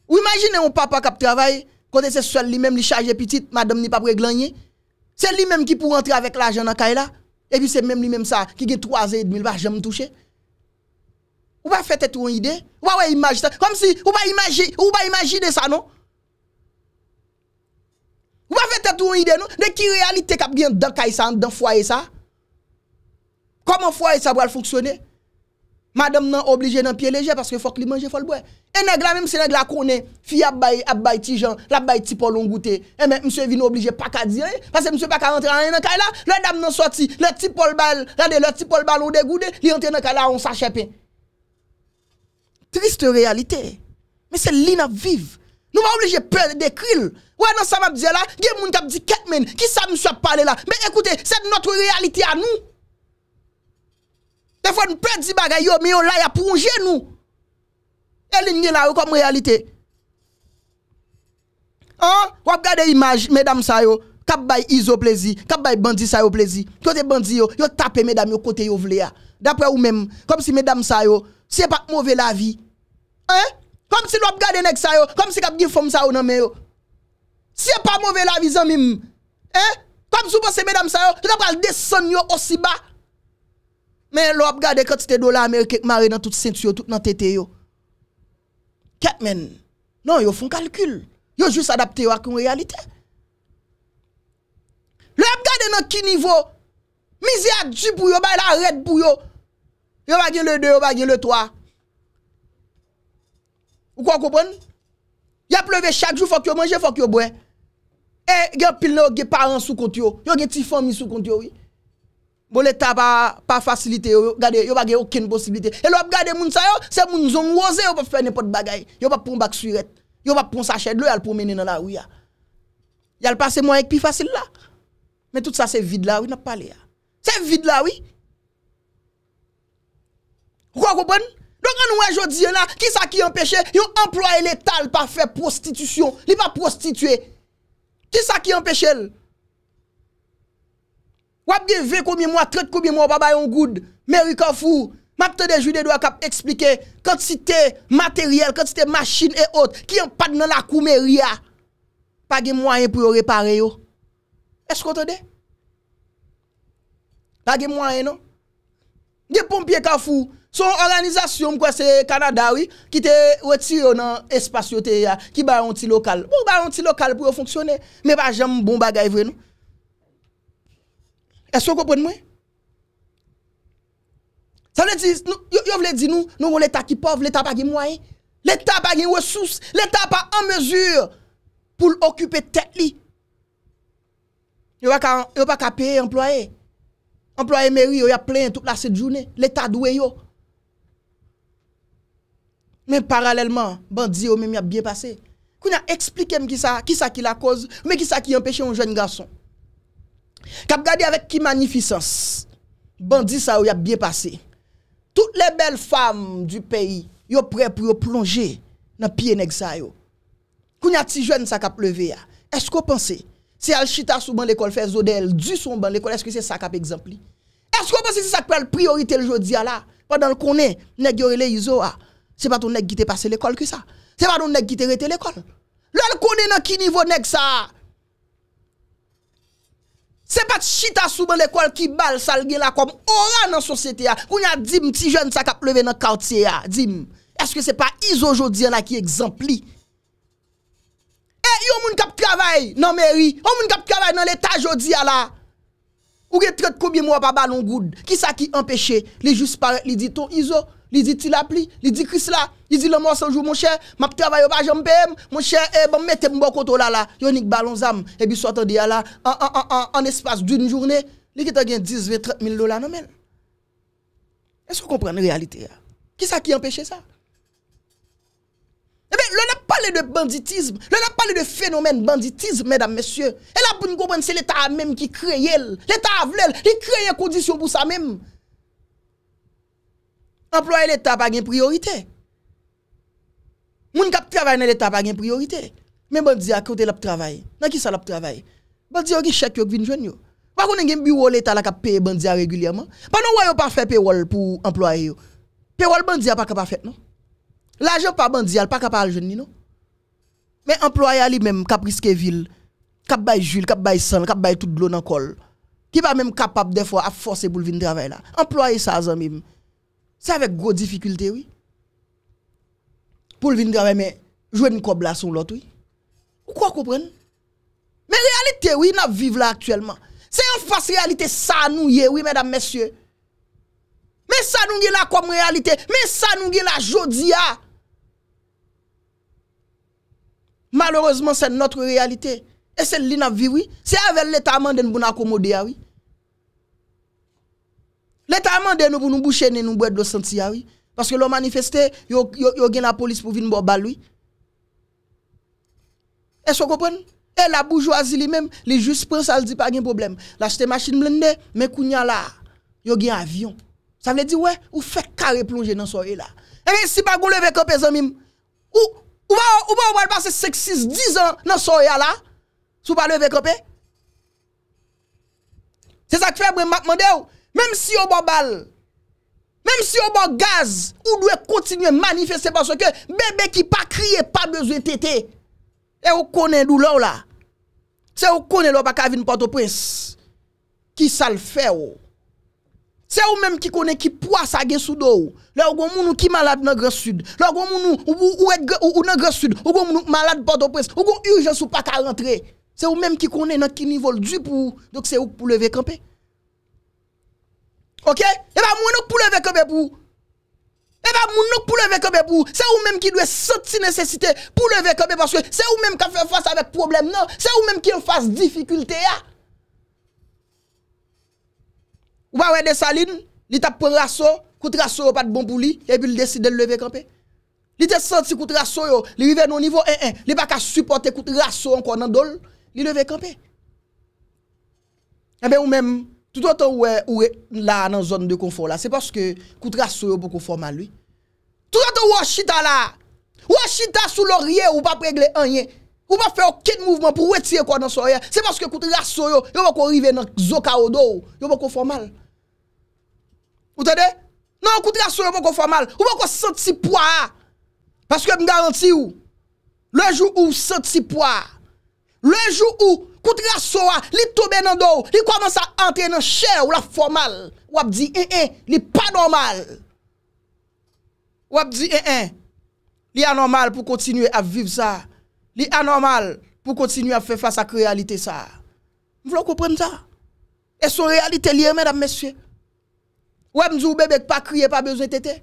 Vous imaginez un papa qui travaille, quand c'est seul lui-même, il charge petite, madame n'est pas régler. C'est lui-même qui pour entrer avec l'argent dans Kaila. Et puis c'est même lui-même ça, qui a 3 et demi, il va jamais toucher. Ou pas faire tête une idée, ou pas imaginer, comme si, vous pas pas imaginer ça, non? Wafet etou yon ide nou, de ki realite kap gen dan kay sa, dan fwaye sa? Koman fwaye sa wale fwoksyone? Ma dam nan oblije nan pie leje, paske fok li manje folbwe. E neg la, men mse neg la konen, fi abbay, abbay ti jan, labbay ti polon goute. E men mse vin oblije pak a dire, paske mse pak a rentre an yon kay la, le dam nan soti, le ti pol bal, rade le ti pol bal ou de gude, li rentre an yon kay la, on sa chepen. Triste realite, men se li nan vive. Nou non, ma ouleje pel de kril. Ou anan sa mabze la, gen moun kap di ketmen, ki sa mousap pale la, men ekoute, sep notre reality anou. Defon nou pel di bagay yo, men yo lay ap rongen nou. Elin gen la ou kom reality. Ou, wap gade imaj, medam sa yo, kap bay izo plezi, kap bay bandi sa yo plezi, kote bandi yo, yo tape medam yo kote yo vle ya. Dapwe ou men, kom si medam sa yo, sepak mouve la vi. Ou, Kom si lop gade nek sa yo, kom si kap gifon sa yo nan men yo. Si e pa mouve la vizan mim, eh, kom sou pos se men am sa yo, tou kap al deson yo osi ba. Men lop gade kot se te do la amerikik mare nan tout sens yo, tout nan tete yo. Kep men, nan yo fon kalkul. Yo jous adapte yo akon realite. Lop gade nan ki nivo, mi zi adjou pou yo, bay la red pou yo. Yo bagye le de, yo bagye le toa. Ou kwa koupon? Ya pleve chak jou fok yo manje fok yo bwen. E gen pil nou gen paran sou kont yo. Yo gen ti fomi sou kont yo. Bon leta pa facilite yo. Yo bagye okin posibilite. E lo ap gade moun sa yo. Se moun zon wose yo pa fpe nepot bagay. Yo pa pon bak suyret. Yo pa pon sa ched. Lo yal pou mene nan la ou ya. Yal pase moun ek pi fasil la. Men tout sa se vid la ou. Na pale ya. Se vid la ou. Ou kwa koupon? Ou kwa koupon? Don anwen jodi yon la, ki sa ki yon peche? Yon employe letal pa fe prostitution. Li pa prostitue. Ki sa ki yon peche l? Wap ge ve koumimo, trek koumimo, baba yon goud, meri koufou. Map te de jwide do ak ap eksplike, kante si te materiel, kante si te maschine e ot, ki yon pad nan la koume ria, pa ge mwanyen pou yo repare yo. Esko te de? Pa ge mwanyen no? Ge pompye koufou, Son oranizasyon m kwa se Kanada wi, ki te weti yo nan espasyon te ya, ki bayon ti lokal. Mou bon, bayon ti lokal pou yo fonksyone, me pa jem m bon bagay vwe nou. E so koupon mwen? San le di, yo vle di nou, nou wou leta ki pov, leta pa gen mwen, leta pa gen wosous, leta pa an mesur, pou l'okupet tek li. Yo wak apye employe, employe meri, yo yap plen tout la set jounen, leta dwe yo. men paralelman, bandi yo men mi ap biye pase. Koun ya eksplikem ki sa, ki sa ki la koz, men ki sa ki yon peche yon joun gason. Kap gade avèk ki manifisans, bandi sa yo yon biye pase. Tout le bel fam du peyi, yo pre pou yo plonge na piye neg sa yo. Koun ya ti joun sa ka pleve ya, esko panse, se al chita sou ban l'ekol fè Zodel, du sou ban l'ekol, esko panse se sa ka pe exemple li. Esko panse se sa kwen l'priorite l'jou diya la, wadan l konen neg yore le yi zo a, Se pa ton nek gite pase l'ekol ki sa? Se pa ton nek gite rete l'ekol? Lòl konen nan ki nivou nek sa? Se pa t'shita souban l'ekol ki bal sal gen la kom? Ora nan sosyete ya? Ah. Koun ya dim ti jen sa kap leve nan kartye ya? Ah. Dim, eske se pa izo jodi an la ki ekzempli? E, eh, yo moun kap travay nan meri? Yo moun kap travay nan leta jodi an ah, la? Ou ge tret koumye mou apabalon goud? Ki sa ki empeshe? Li jispar, li ditou izo? Il dit, tu l'as Il dit, Chris là. Il dit, le mort sans jour, mon cher. Ma travail, pas j'en Mon cher, eh, bon, mettez mon au côté là, là. yonik Ballon Zam. Et puis, soit dit ah, là, en, en, en, espace d'une journée, il a gagné 10, 20, 30 000 dollars, non, mais. Est-ce que vous comprenez la réalité? Qui ça qui empêche ça? Eh bien, n'a a parlé de banditisme, n'a a parlé de phénomène banditisme, mesdames, messieurs. Et là, pour nous comprendre, c'est l'État même qui crée. L'État a voulu, il crée les conditions pour ça même. Amploye l'Etat pa gen priorite. Moun kap travay nan l'Etat pa gen priorite. Men bon, bandia kote la pou travay. Nan ki sa la pou travay? Bandia ou ki chek yo kvin jwen yo. Bakounen gen biwo l'Etat la kap pay bandia regulyaman. Pan nou woy ou pa fè paywall pou amploye yo. Paywall bandia pa kap pa fèt no. Laje ou pa bandia al pa kap al jwen ni no. Men amploye al li men kap riske vil. Kap bay jvil, kap bay san, kap bay tout blo nan kol. Ki pa men kap ap defo ap force pou vin travay la. Amploye sa azan mim. C'est avec gros difficulté, oui. Pour le venir travailler, mais jouer une cobla là sur l'autre, oui. quoi comprendre? Mais réalité, oui, nous vivons là actuellement. C'est en face réalité, ça nous y est, oui, mesdames, messieurs. Mais ça nous y est là comme réalité. Mais ça nous y est là, jodia. Ah. Malheureusement, c'est notre réalité. Et c'est nous vivons, oui. C'est avec l'État mandé pour nous accommoder, ah, oui. L'État a demandé nous pour nous boucher nous boîte de sentier ah parce que l'on manifesté yo yo gen la police pour venir boire lui. Est-ce que vous comprenez et la bourgeoisie lui-même, les juste prend ça, dit pas un problème. L'acheter machine blindée, mais kounya là, yo gen avion. Ça veut dire ouais, ou fait carré plonger dans soirée là. Et eh si pas ne lever pas pèse mime. Ou ou va va passer 6, 6 10 ans dans ce soir là. Sou pas lever camp. Eh? C'est ça que fait moi m'a Mem si yo bo bal, mem si yo bo gaz, ou dwe kontinye manifeste baso ke bebe ki pa kriye, pa bezwe tete. E ou konen loulou la. Se ou konen loulou pa kavin porto pres, ki sal fe ou. Se ou menm ki konen ki poas a gesou do ou, le ou gwen mounou ki malade nan gres sud, le ou gwen mounou ou nan gres sud, ou gwen mounou malade porto pres, ou gwen urjens ou pa ka rentre. Se ou menm ki konen nan ki nivol dwi pou ou, dek se ou pou leve kampe. OK Et eh pas ben, moun pour lever comme pour. Et eh pas ben, moun pour lever comme pour. C'est ou même qui doit sentir nécessité pour lever comme parce que c'est ou même qui fait face avec problème non, c'est ou même qui fait face difficulté là. Ah. Ou pas ouais de saline, il t'a pris rasso, coup rasso pas de bon pour lui et puis il décide de lever camper. Il te senti coup rasso yo, il rive au niveau 1 1, il pas qu'à supporter coup rasso encore dans dol, il lever camper. Et eh bien ou même Tout an ton wè ouè la nan zon de konfor la, se paske koute rassou yo pou konfor mal lui. Tout an ton wè ouè chita la, wè ouè chita sou lorye ou pa pregle anye, ou pa fè okèd mouvman pou wè tire kwa nan sonye, se paske koute rassou yo, yo mwen konrive nan zoka odo, yo mwen konfor mal. Ote de? Nan, koute rassou yo mwen konfor mal, yo mwen kon senti pou a, paske m garanti ou, le jou ou senti pou a, le jou ou senti pou a, Kouti la sowa, li toube nan do, li koman sa anten nan chè ou la formal. Wap di en eh, en, eh, li pa normal. Wap di en eh, en, li an normal pou kontinuye a viv sa. Li an normal pou kontinuye a fè fasa krealite sa. Mwè vlo kouprem sa. E son realite li emèd ap mesye. Wap mzou bebek pa kriye pa bezwen tete.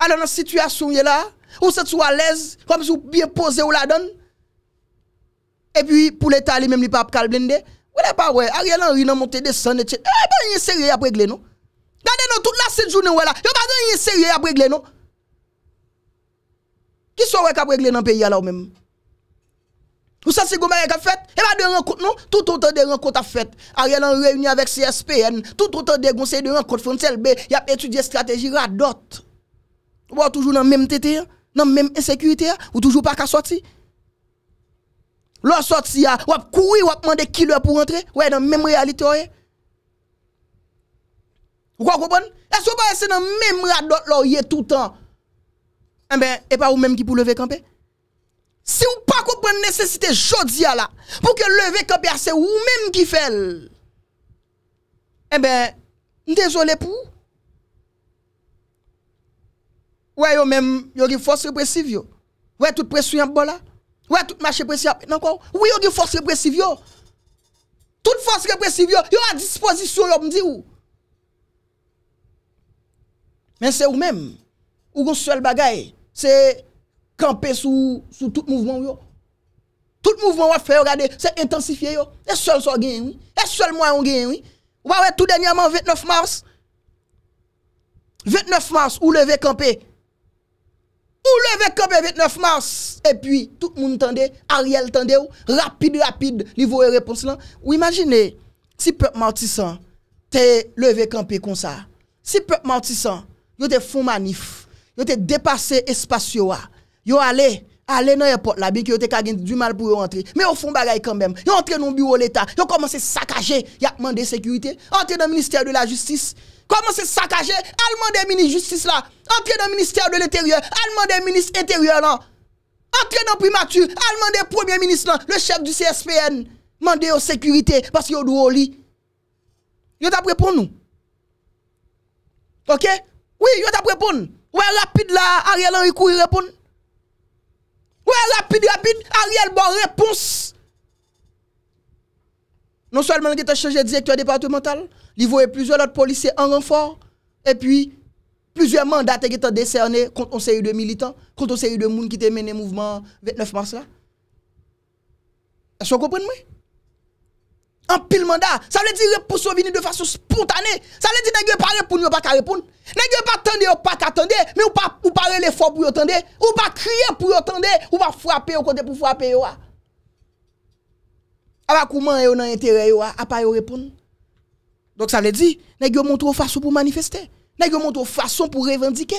Anan an situasyon ye la, ou se tou a lez, wap mzou biye pose ou la donne. E pi pou lè talè mèm lè pa ap kalblèn dè, wè lè pa wè, a rè lan rin an montè de san et chè. E wè pa yon seriè ap wè glè nou? Gade nou tout la sè jounè wè la, yon pa rè yon seriè ap wè glè nou? Ki sou wè kap wè glè nan peyi ala ou mèm? Ou sa si gomè yon ka fèt? E pa de renkote nou? Tout ou tè de renkote a fèt. A rè lan rè yon yon avèk CSPN. Tout ou tè de gounse yon renkote frontel bè. Yap etudye strategi radot. Ou wè toujou nan mèm tété ya? Nan m Lò sot si ya, wap koui, wap mande kilò pou rentre? Wè nan mèm realite wè? Wou kwa koupon? Es wè pa ese nan mèm radot lò yè toutan? Mwen, eh e pa wou mèm ki pou leve kampè? Si wou pa koupon nesesite jodi ya la, pou ke leve kampè ase wou mèm ki fèl, mwen, eh nèzolè pou? Wè yo mèm, yo ri fòs represiv yo? Wè tout presuyan pou la? Wè yo mèm? Ouais, tout marché non encore. Oui, y a force répressive. Yo. Toute force répressive, il y a à disposition, me où. Mais c'est vous-même, ou vous seul bagaille, c'est camper sous tout mouvement. Yo. Tout mouvement, va fait, regardez, c'est intensifié. Yo. Et seul, ça gagne, oui. Et seul, moi, on gagne, oui. Ou ouais, tout dernièrement, 29 mars. 29 mars, ou levé camper levé campé 29 mars. Et puis, tout le monde tendait, Ariel tendait, rapide, rapide, niveau et réponse là. Ou imaginez, si peuple martissant, t'es levé campé comme ça. Si peuple martissant, yo te font manif, yo te dépassé espace yo Yo allez allez dans l'aéroport là, bien que yo te kagin du mal pour rentrer. Mais au fond bagaille quand même. Yo entre dans le bureau l'État, yo à saccager, y a demandé sécurité. Entre dans le ministère de la Justice, Koman se sakaje, alman de mini-justice la. Antre nan minister de l'interieur, alman de mini-interieur la. Antre nan primatur, alman de premier ministre la. Le chef du CSPN, mande yo sekurite, paske yo dou ou li. Yo tap repon nou? Ok? Oui, yo tap repon. Ouè rapide la, a riel en y kou y repon. Ouè rapide, rapide, a riel bon repons. Non sou elman gen ta chanje direktor departemental, li vou e plusieurs lot polise en renfort, e pi, plusieurs mandate gen ta deserne konton se y ou de militant, konton se y ou de moun ki te mene mouvment 29 mars la. A chou kompren mwen? An pil mandat, sa lè di repousso vini de fasyon spontane, sa lè di nan gen parè pou nou pa karepoun, nan gen pa tende ou pa katende, men ou pa rele fò pou yo tende, ou pa kriye pou yo tende, ou pa fwapè ou kote pou fwapè yo a. Alors, ah bah, comment ils ont intérêt à pas répondre Donc, ça veut dire, ils ont montré façon pour manifester. Ils ont montré façon pour revendiquer.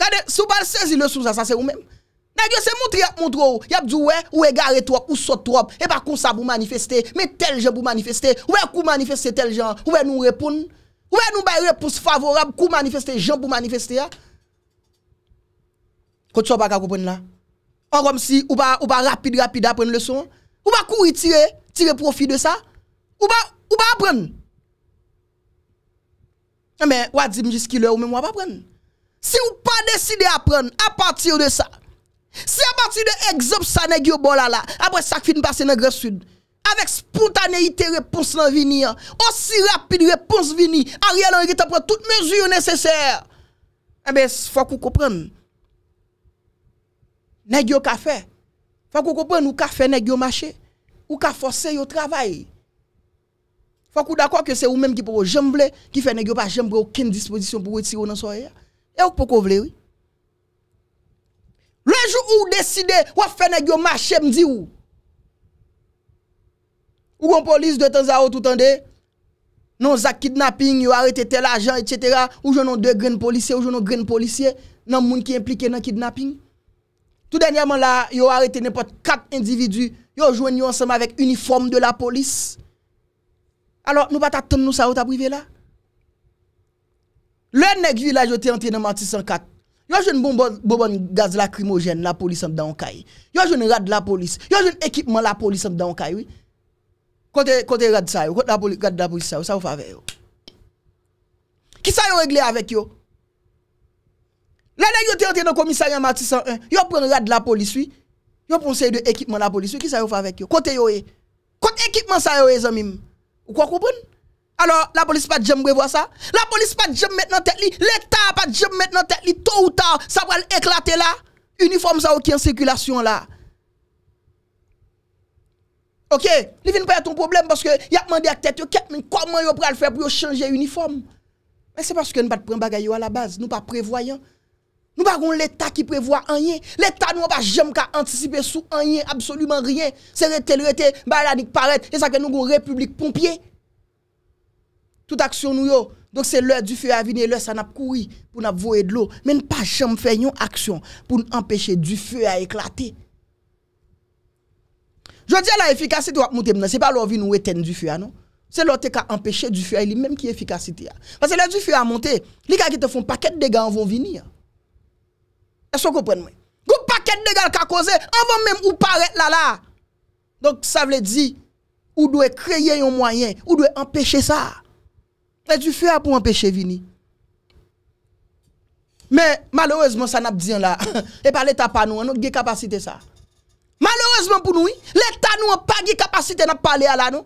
Regardez, si vous ne saisissez le sous ça, ça c'est vous-même. Nègre, c'est montrer, montre, y a dit ouais, ou égaré trop, ou saute trop, et pas comme ça pour manifester, mais tel gens pour manifester, ouais, pour manifester tel genre, ouais, nous répondre, ouais, nous bailler réponse favorable, pour manifester, gens pour manifester, hein? Quand tu pas comprendre là? Orom si ou ba rapide rapide apren leson, ou ba kou itire, tire profi de sa, ou ba apren. Eme, wadim jiski lè ou mè mwa apren. Si ou pa deside apren, apatir de sa, si apatir de egzop sa negyo bolala, apre sak fin basen negre sud, avek spontaneite repons nan vini, osi rapide repons vini, a rè lan rite pre tout mesur nesesèr. Eme, eh fok ou kopren. Negyo ka fe. Fak ou kopwen ou ka fe negyo mache. Ou ka fose yo travay. Fak ou dakwa ke se ou menm ki pou jemble. Ki fe negyo pa jemble ou ken disposisyon pou weti yo nan soye ya. E ou pou kovle ou. Lej ou ou deside ou a fe negyo mache mdi ou. Ou kon polis de tan non, za ou toutan de. Non zak kidnapping, yo arete tel ajan etc. Ou jenon de gren polisye, ou jenon gren polisye. Nan moun ki implike nan kidnapping. Tout den yaman la, yo arete nepot kat individu, yo jwen yo ansenman vek uniform de la polis. Alo, nou ba ta ten nou sa ou ta prive la? Le negvi la jote anteneman 604, yo jwen bon bon, bon bon gaz lakrimogen la polis amdankay. Yo jwen rad la polis, yo jwen ekipman la polis amdankay, oui. Kote rad sa yo, kote rad la polis sa yo, sa ou fave yo. Ki sa yo regle avek yo? Là, yon sont dans le commissariat Matisse 101. Ils prennent rad de la police, oui. pris un conseil de l'équipement de la police, Qui ça fait avec eux? Côté yon. Kote eh. équipement, ça yon. les eh, amis. Vous comprenez? Alors, la police pas de jamais prévoir ça. La police pas de jamais maintenant dans tête L'État pas de jamais maintenant dans tête Tôt ou tard, ça va éclater là. Uniforme, ça qui en circulation là. Ok, il vient pas ton problème parce que y a demandé à tête comment yo le faire pour changer uniforme. Mais c'est parce que nous pas prendre bagaille à la base, nous pas prévoyant, Nou bagon l'Etat ki prevoa anyen. L'Etat nou wap pa jem ka antisipe sou anyen, absolumen ryen. Se rete, rete, balanik paret, e sa ke nou go Republik Pompier. Tout aksyon nou yo, donk se lèr du fè non? a vini, lèr sa nap koui pou nap voe d'lo. Men pa jem fè yon aksyon pou n'empeche du fè a eklate. Jou di a la efikasite wap monte mnen, se pa lò vi nou eten du fè a, non? Se lò te ka empeche du fè a, ili menm ki efikasite a. Pase lèr du fè a monte, li ka ki te fon paket E so kompren mwen. Gou paket de gal kakose, anvon mèm ou paret la la. Donk sa vle di, ou dwe kreye yon mwayen, ou dwe empèche sa. Fè du fè a pou empèche vini. Mè malorese mwen sa nap diyan la. E pa l'Etat pa nou anon, ge kapasite sa. Malorese mwen pou nou yi, l'Etat nou an pa ge kapasite nap pale ala nou.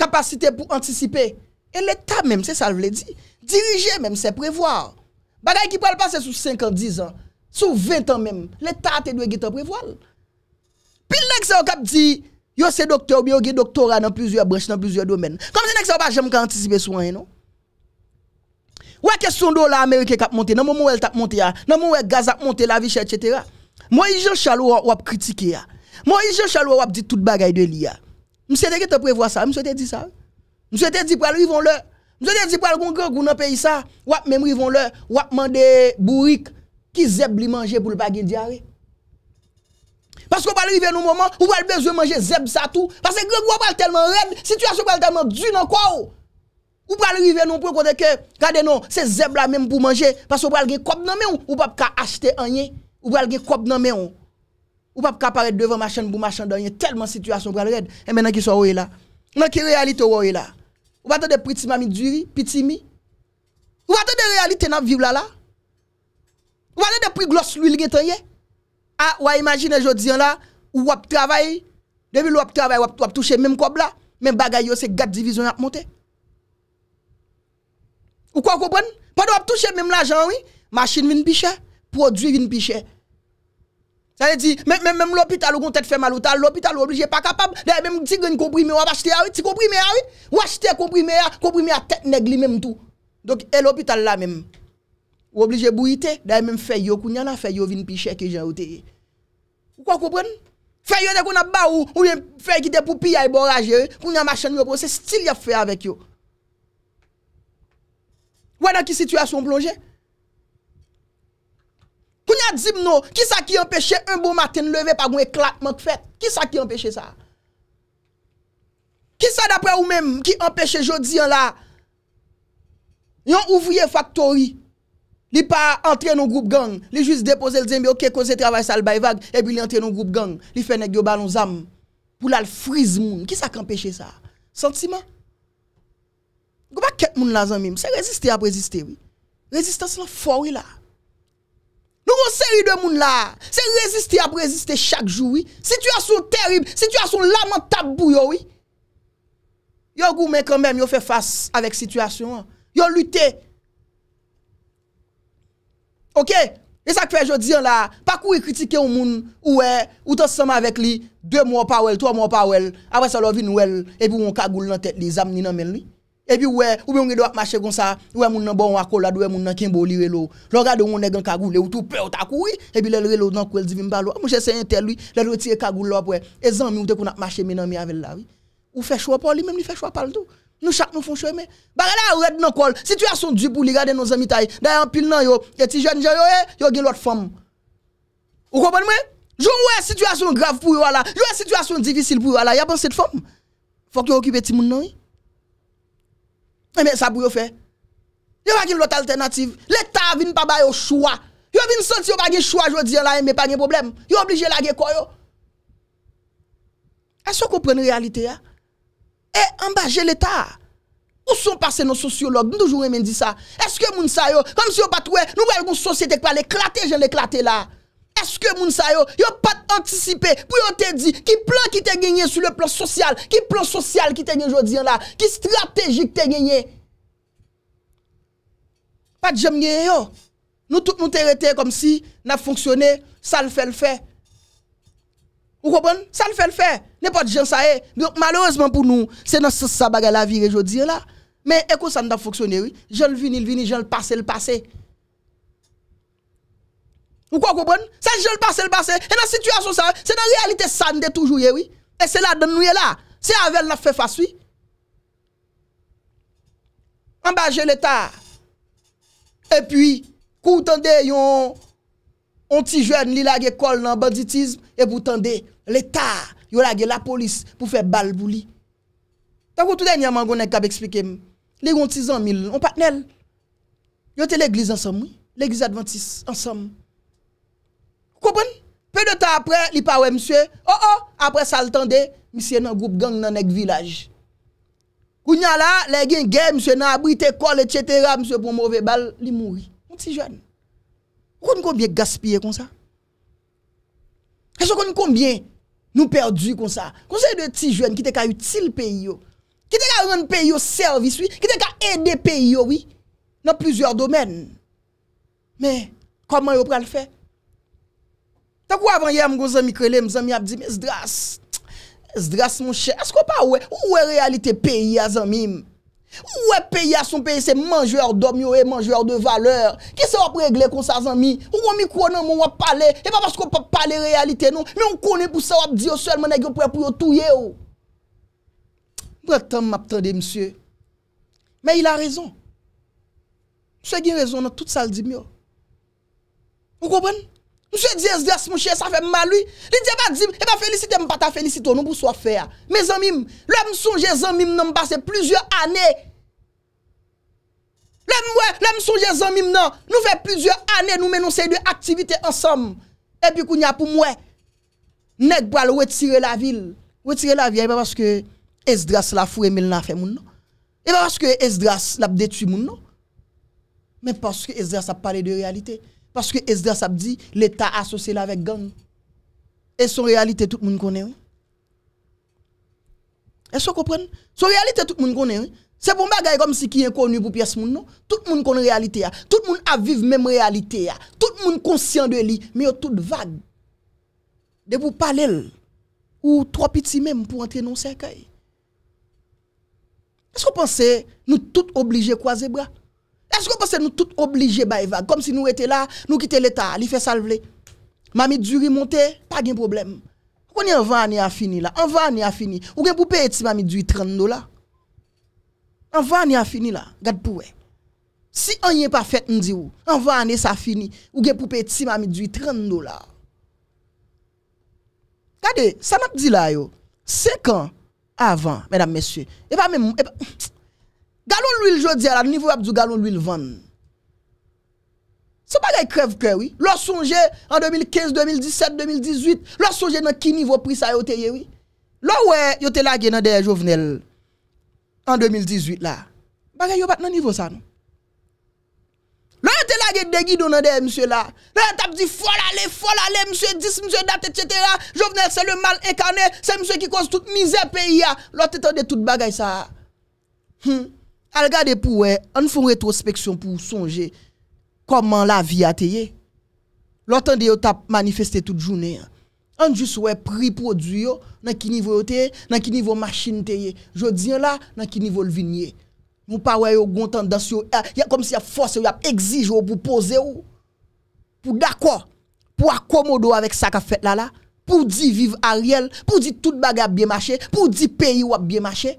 Kapasite pou antisipe. E l'Etat mèm se sa vle di. Dirije mèm se prevoan. Bagay qui peut passer sous 5 ans, 10 ans, sous 20 ans même, l'État te doit être prévoir. Puis sa ou cap dit, yo c'est docteur ou bien doctorat dans plusieurs branches, dans plusieurs domaines. Comme si sa ou pas jamais anticiper soin non. Ouais, question dollar américain qui a monté, dans moment où elle tap monté, ah, dans nan moment où le gaz ap monté, la vie etc. Moi, Jean Chalou ou a critiqué. Ah. Moi, Jean Charles ou a dit tout bagay de l'IA. Monsieur, te prévoir ça, monsieur, te dit ça. Monsieur, te dit, pour lui vont le. Nous avons dit quoi le grand dans pays ça, ou même ils vont leur, ou demander bourrique qui zèb li manger pour le pas diarrhée. Parce qu'on va arriver à un moment où besoin de manger zèb ça tout. Parce que grand va tellement raide, situation va tellement dure dans quoi. Ou pas arriver non pour côté que regardez non, c'est zèb là même pour manger parce qu'on va dans main ou pas acheter rien, ou pas dans main. Ou pas apparaître devant chaîne pour de tellement situation va raide. Et maintenant qui sont là. Dans qui réalité là. Ou wate de pri ti mami dwi, pi ti mi? Ou wate de realite nan viw la la? Ou wate de pri glos lwi li gen tan ye? A, waye imagine jodiyan la, ou wap travay, devye l wap travay, wap touche menm kob la, menm bagay yo se gat divizyon ap monte. Ou kwa koupen? Pa de wap touche menm la jan wye, masin vin piche, prodwi vin piche, Mèm mèm l'hôpital ou kon tèt fè maloutan, l'hôpital ou oblije pa kapab, dè mèm ti geni komprime wap achete a wè, ti komprime a wè, wachete komprime a, komprime a tèt negli mèm tout. Dok e l'hôpital la mèm, ou oblije bouyite, dè mèm fè yo koun yon an fè yo vin pi chèk e jè ou te. Kwa koupren? Fè yo de kon an ba ou, ou yon fè yon ki de poupi a yon borajè, koun yon machan yo koun, se stil ya fè avèk yo. Wè nan ki situasyon plongè? Pou nyadzib nou, ki sa ki empèche un bon maten leve pa gwen klatman k fèt? Ki sa ki empèche sa? Ki sa dapre ou menm ki empèche jodi an la? Yon ouvriye faktori. Li pa entre nou group gang. Li jwis depose l dienbe, ok, kon se travay sa l bay vag. Ebi li entre nou group gang. Li fene gyo balon zam. Pou la l friz moun. Ki sa ki empèche sa? Sentiment. Gwa pa ket moun la zan mèm. Se reziste ap reziste moun. Rezistans nan fòri la. Nou yon seri de moun la, se reziste ap reziste chak jou, si tu yon son terib, si tu yon son lamentabou yon. Yon gou men kan men, yon fe fase avek situasyon, yon lute. Ok, e sak fe jodi yon la, pa kou yon e kritike yon moun, ou e, ou tan sama avek li, 2 moun pa wèl, 3 moun pa wèl, avè sa lò vi nou wèl, e pou yon kagoul nan tèt li, zanm ni nan men li. Epi wè, oube yon wè do akmache goun sa, wè moun nan bon wakol ad, wè moun nan kimbo li wè lo. Lò gade yon wè gen kagoule, wè tou pe wotakou wè, epi lè lè wè lo nan kouel divin balo. Mwenche se yon tel wè, lè lè wè tiye kagoule lò pwè. E zan mi wote kon akmache mi nan mi avè la wè. Ou fè chwa pali, mèm li fè chwa pali do. Nou chak nou fon chwe mè. Bagala wè di nan kol, situasyon djibou li gade nou zanmi tay, da yon pil nan yon, yon ti jen jen yon, yon gen lot fom. Mè mè, sa pou yo fè? Yo wak yon lot alternatif. L'Etat vin pa bay yo choua. Yo vin sòl si yo bagye choua jò diyan la, mè pa gen problem. Yo oblije la ge kò yo. As yo kou pren realite ya? E, ambaje l'Etat. O son pase nou sociolog, mè toujou remè di sa? Eske moun sa yo, kòm si yo patouè, nou wè yon moun sosyete kwa l'eklate, jen l'eklate la. Eske moun sa yo, yo pat antisipe pou yo te di ki plan ki te genye sou le plan sosyal, ki plan sosyal ki te genye jodi an la, ki strategik te genye. Pat jem genye yo, nou te rete kom si na fonksyone, sa l fè l fè. Ou kopon, sa l fè l fè, ne pat jen sa e, maloesman pou nou, se nan se sabaga la vire jodi an la. Men eko sa nou da fonksyone, jen l vini, jen l vini, jen l pase, jen l pase. Ou kwa kou pren? Sa jel pasel basel E nan situasyon sa Se nan realite san de toujou yewi E se la den nouye la Se avèl la fefaswi Ambaje l'Etat E pi Kou tende yon Ontijwen li la ge kol nan banditism E pou tende l'Etat Yo la ge la polis pou fe balbouli Tako toutè nyaman gwenè kabe eksplike Lè yon tizan mil On patnel Yo te l'Eglise ansom L'Eglise Adventiste ansom Koupen, pe de ta apre, li pawe msye, oh oh, apre sa l'tande, msye nan goup gang nan ek vilaj. O nyala, le gen gen, msye nan abrite kol, et cetera, msye pou mwove bal, li mwoui. Mwen ti jwen, kon konbyen gaspye kon sa? E so kon konbyen nou perdu kon sa? Kon se de ti jwen, ki te ka util peyo, ki te ka ren peyo servis, ki te ka ede peyo, nan plizor domen. Men, koman yo pral fey? Mwen wè mwen yè mwen mwen zanmi krele mwen zanmi ap di mwen zdras. Zdras mwen chè. Asko pa wè? Wè realite peyi a zanmi mwen? Wè peyi a son peyi se manjouar dom yo e manjouar de valeur. Ki sa wè pregle kon sa zanmi? Wè mwen mi kwen mwen wè pale? E mwen pasko wè pale realite non? Mwen konen pou sa wè di yo sel mwen e gen pre pou yo touye yo. Mwen atan mwen ap tande msye. Mwen il a rezon. Mwen se gen rezon nan tout sal di mwen yo. Mwen kwen mwen? Mwen se di Esdras mwen che, sa fe mman lui. Li diye ba di, e ba felicite mwen pata felicite ou nou pou so fe a. Me zanmim, lè msonje zanmim nan mbase plusieurs ane. Lè mwen, lè msonje zanmim nan, nou fe plusieurs ane, nou menon se yi de aktivite ansam. E pi kounya pou mwen, nek bo al wetire la vil. Wetire la vil, e ba baske Esdras la fure mel nan fe moun nou. E ba baske Esdras la bdetu moun nou. Men paske Esdras ap pale de realite. Parce que Esdras a dit, l'État associé là avec gang. Et son réalité, tout le monde connaît. Est-ce que vous comprenez Son réalité, tout le monde connaît. C'est pour bagaille comme si qui est connu pour pièce non. Tout le monde connaît la réalité ah. Tout le monde a la même réalité ah. Tout le monde conscient de lui, mais a tout vague. De vous parler ou trois petits même pour entrer dans le cercueil. Est-ce que vous pensez nous tous obligés croiser bras est-ce que vous pensez nous tous obligés à vague Comme si nous étions là, nous quittons l'État, il fait salver. Mamie Duri monte, pas de problème. Quand on 20 année a fini là, En 20 années a fini. Ou bien pour payer si mamie Duri 30 dollars. On va année a fini là, Gade pour Si on n'y est pas fait, nous disons, en 20 va ça fini. Ou bien pour payer si mamie Duri 30 dollars. Regardez, ça m'a dit là yo. 5 ans avant, mesdames, messieurs. Et pas même. Galon l'huile jodi à la niveau abdou galon l'huile vendre. ce pas crève cœur oui. L'on songe en 2015, 2017, 2018, l'on songe dans qui niveau prix ça yote oui. lors ouais yote lagué dans des Jovenel en 2018 là. Bagay yo bat nan niveau ça non. lors yote lagué des guidon dans des monsieur là. L'on t'a dit faut aller, faut aller monsieur 10 monsieur date etc. Jovenel c'est le mal incarné, c'est monsieur qui cause toute misère pays là. L'on de toute bagay ça. Hmm. Al gade pou we, eh, an foun retrospeksyon pou sonje Koman la vi a teye Lo tan de yo tap manifeste tout jounen eh. An jous we pri produ yo Nan ki nivou yo teye Nan ki nivou maschine teye Jodien la nan ki nivou lvinye Mou pa we yo gontan dans yo eh, Ya kom si ya fos yo ap egzij yo pou pose yo Pou dako Pou akomodo avek sa ka fet la la Pou di viv a riel Pou di tout baga biye mache Pou di peyi wap biye mache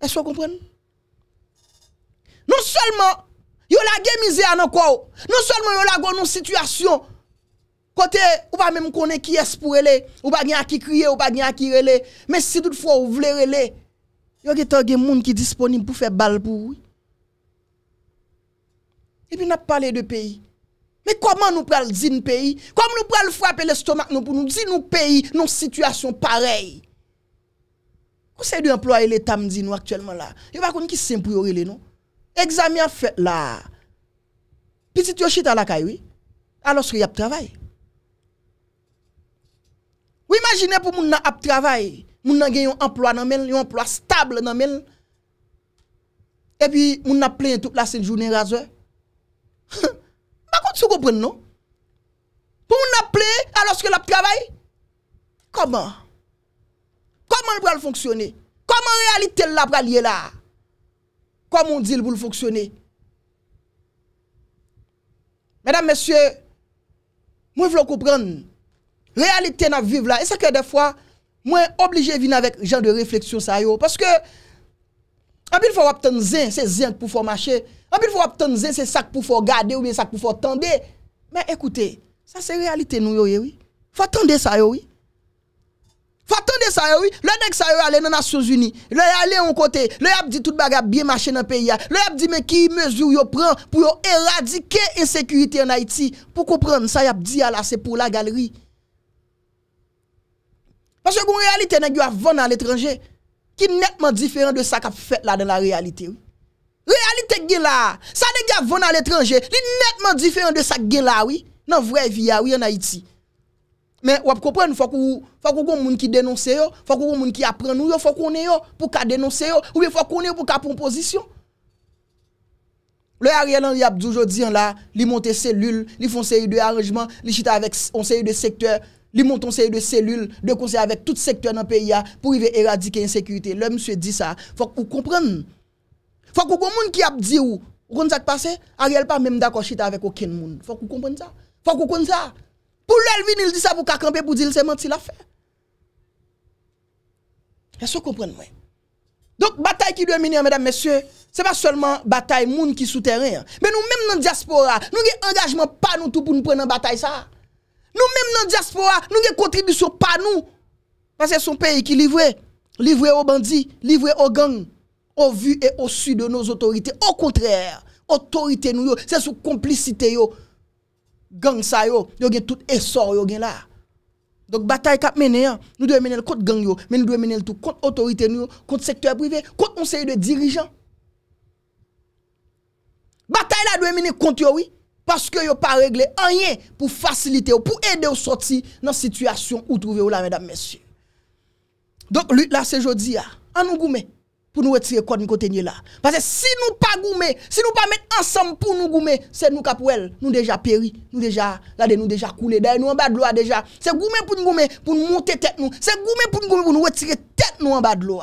Eswa kompren? Non solman, yo la gemize an an kwa ou, non solman yo la gwa nou situasyon, kote ou pa mèm kone ki espou ele, ou pa gen a ki kriye, ou pa gen a ki rele, men si dout fwa ou vle rele, yo geto gen moun ki disponim pou fe balbou. E pi nap pale de peyi. Men koman nou pral zin peyi? Koman nou pral fwa pe l'estomak nou pou nou zin nou peyi nou situasyon parey? Kousè yon employe le tamzi nou aktuelman la? Yon bakoun ki sempri orele nou? Eksamyan fe la Piti tiyo chita la kaywi Aloske yon ap travay Ou imagine pou moun an ap travay Moun an gen yon employe nan men Yon employe stable nan men E pi moun ap plen tout la sen jounen razwe Bakoun sou gopren nou? Pou moun ap plen aloske yon ap travay Koman? Koman pral fonksyonè? Koman realitè la pral yè la? Koman moun di l pou l fonksyonè? Mèdam mèsyè, mwen vlo kouprèn, realitè nan viv la, e sa kè defwa mwen oblijè vin avèk jan de refleksyon sa yo, paske apil fò wap tèm zèn, se zèn pou fò machè, apil fò wap tèm zèn, se sak pou fò gade, wè sak pou fò tèm dè, mè ekoutè, sa se realitè nou yo yè wè, fò tèm dè sa yo wè. Fatan ah de sa yon, lè nèk sa yon alè nan Asyons Uni, lè yon alè yon kote, lè yon ap di tout bagap biye mache nan peyi ya, lè yon ap di mè ki yon mesur yon pran pou yon eradike insekurite yon Haiti pou koupran, lè yon ap di yon la se pou la galeri. Pase kon realite nèk yon ap vò nan l'étranger, ki netman diferent de sa kap fèt la nan la realite. Realite gen la, sa nèk yon ap vò nan l'étranger, li netman diferent de sa gen la wè, nan vwè viya wè yon Haiti. Men wap kompren fwa kou kon moun ki denonse yo, fwa kou kon moun ki ap pren yo, fwa kon yo pou ka denonse yo, ou fwa kon yo pou ka ponpozisyon. Le a real an yap di oujou di an la, li monte selul, li fonseri de arjman, li chita avek onseli de sektur, li monte onseli de selul, li fonseri de sektur nan peyi ya pou i ve eradike insekurite. Le mswe di sa, fwa kou kompren. Fwa kou kon moun ki ap di ou, kon sa kpase, a real pa mwen mdako chita avek oken moun. Fwa kou kompren sa, fwa kou kon sa. Pour le il dit ça pour camper pour dire c'est menti l'a fait. Est-ce que vous comprenez Donc bataille qui doit mener mesdames messieurs, ce n'est pas seulement bataille moun qui souterrain, mais nous même dans la diaspora, nous avons engagement pas nous tout pour nous prendre en bataille ça. Nous même dans diaspora, nous avons contribution pas nous parce que c'est son pays qui est livré aux bandits, livré aux gangs, au vu et au sud de nos autorités. Au contraire, autorité nous, c'est sous complicité gang ça yo, yo gen tout essor yo gen là. Donc bataille cap mener, hein. nous devons mener contre gang yo, mais nous devons mener tout contre autorité nous, contre secteur privé, contre conseil de dirigeants. Bataille là doit mener contre yo oui, parce que yo pas réglé rien pour faciliter pour aider au sortir dans situation où trouver là mesdames messieurs. Donc lutte là c'est jodi hein. à nous goumer pour nous retirer quoi nous côté là. Parce que si nous pas goumer, si nous pas mettre ensemble pour nous goumer, c'est nous cap nous déjà péri, nous déjà, regardez nous déjà coulé nous en bas de l'eau déjà. C'est goumer pour nous goumer, pour nous monter tête nous. C'est goumer pour nous goumer pour nous retirer tête nous en bas de l'eau.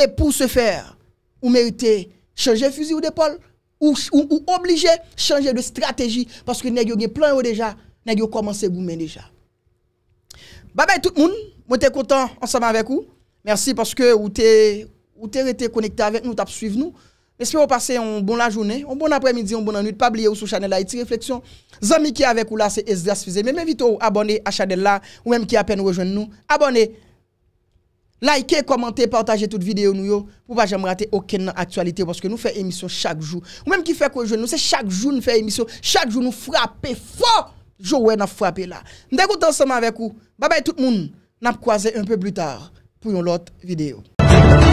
Et pour ce faire, vous méritez changer fusil ou d'épaule ou, ou, obligé changer de stratégie parce que nèg yo gen plan déjà, nèg yo commencé goumer déjà. Bye bye tout le monde, moi suis content ensemble avec vous. Merci parce que vous avez été connecté avec nous, vous avez suivi nous. J'espère que vous passez une bonne journée, un bon après-midi, une bonne nuit. Pas oublier sur chaîne Haïti Réflexion. amis qui avec vous là, c'est Esdras Fizé. Mais vous abonner à chaîne là, ou même qui à peine rejoint nous. Abonnez, likez, commentez, partagez toute vidéo nous pour pas jamais rater aucune actualité parce que nous faisons émission chaque jour. Ou même qui fait rejoindre nous, c'est chaque jour nous faisons émission. Chaque jour nous frappons fort. Jouer, nous frapper là. Nous ensemble avec vous. Bye bye tout le monde. Nous croiser un peu plus tard. pou yon lot videyo.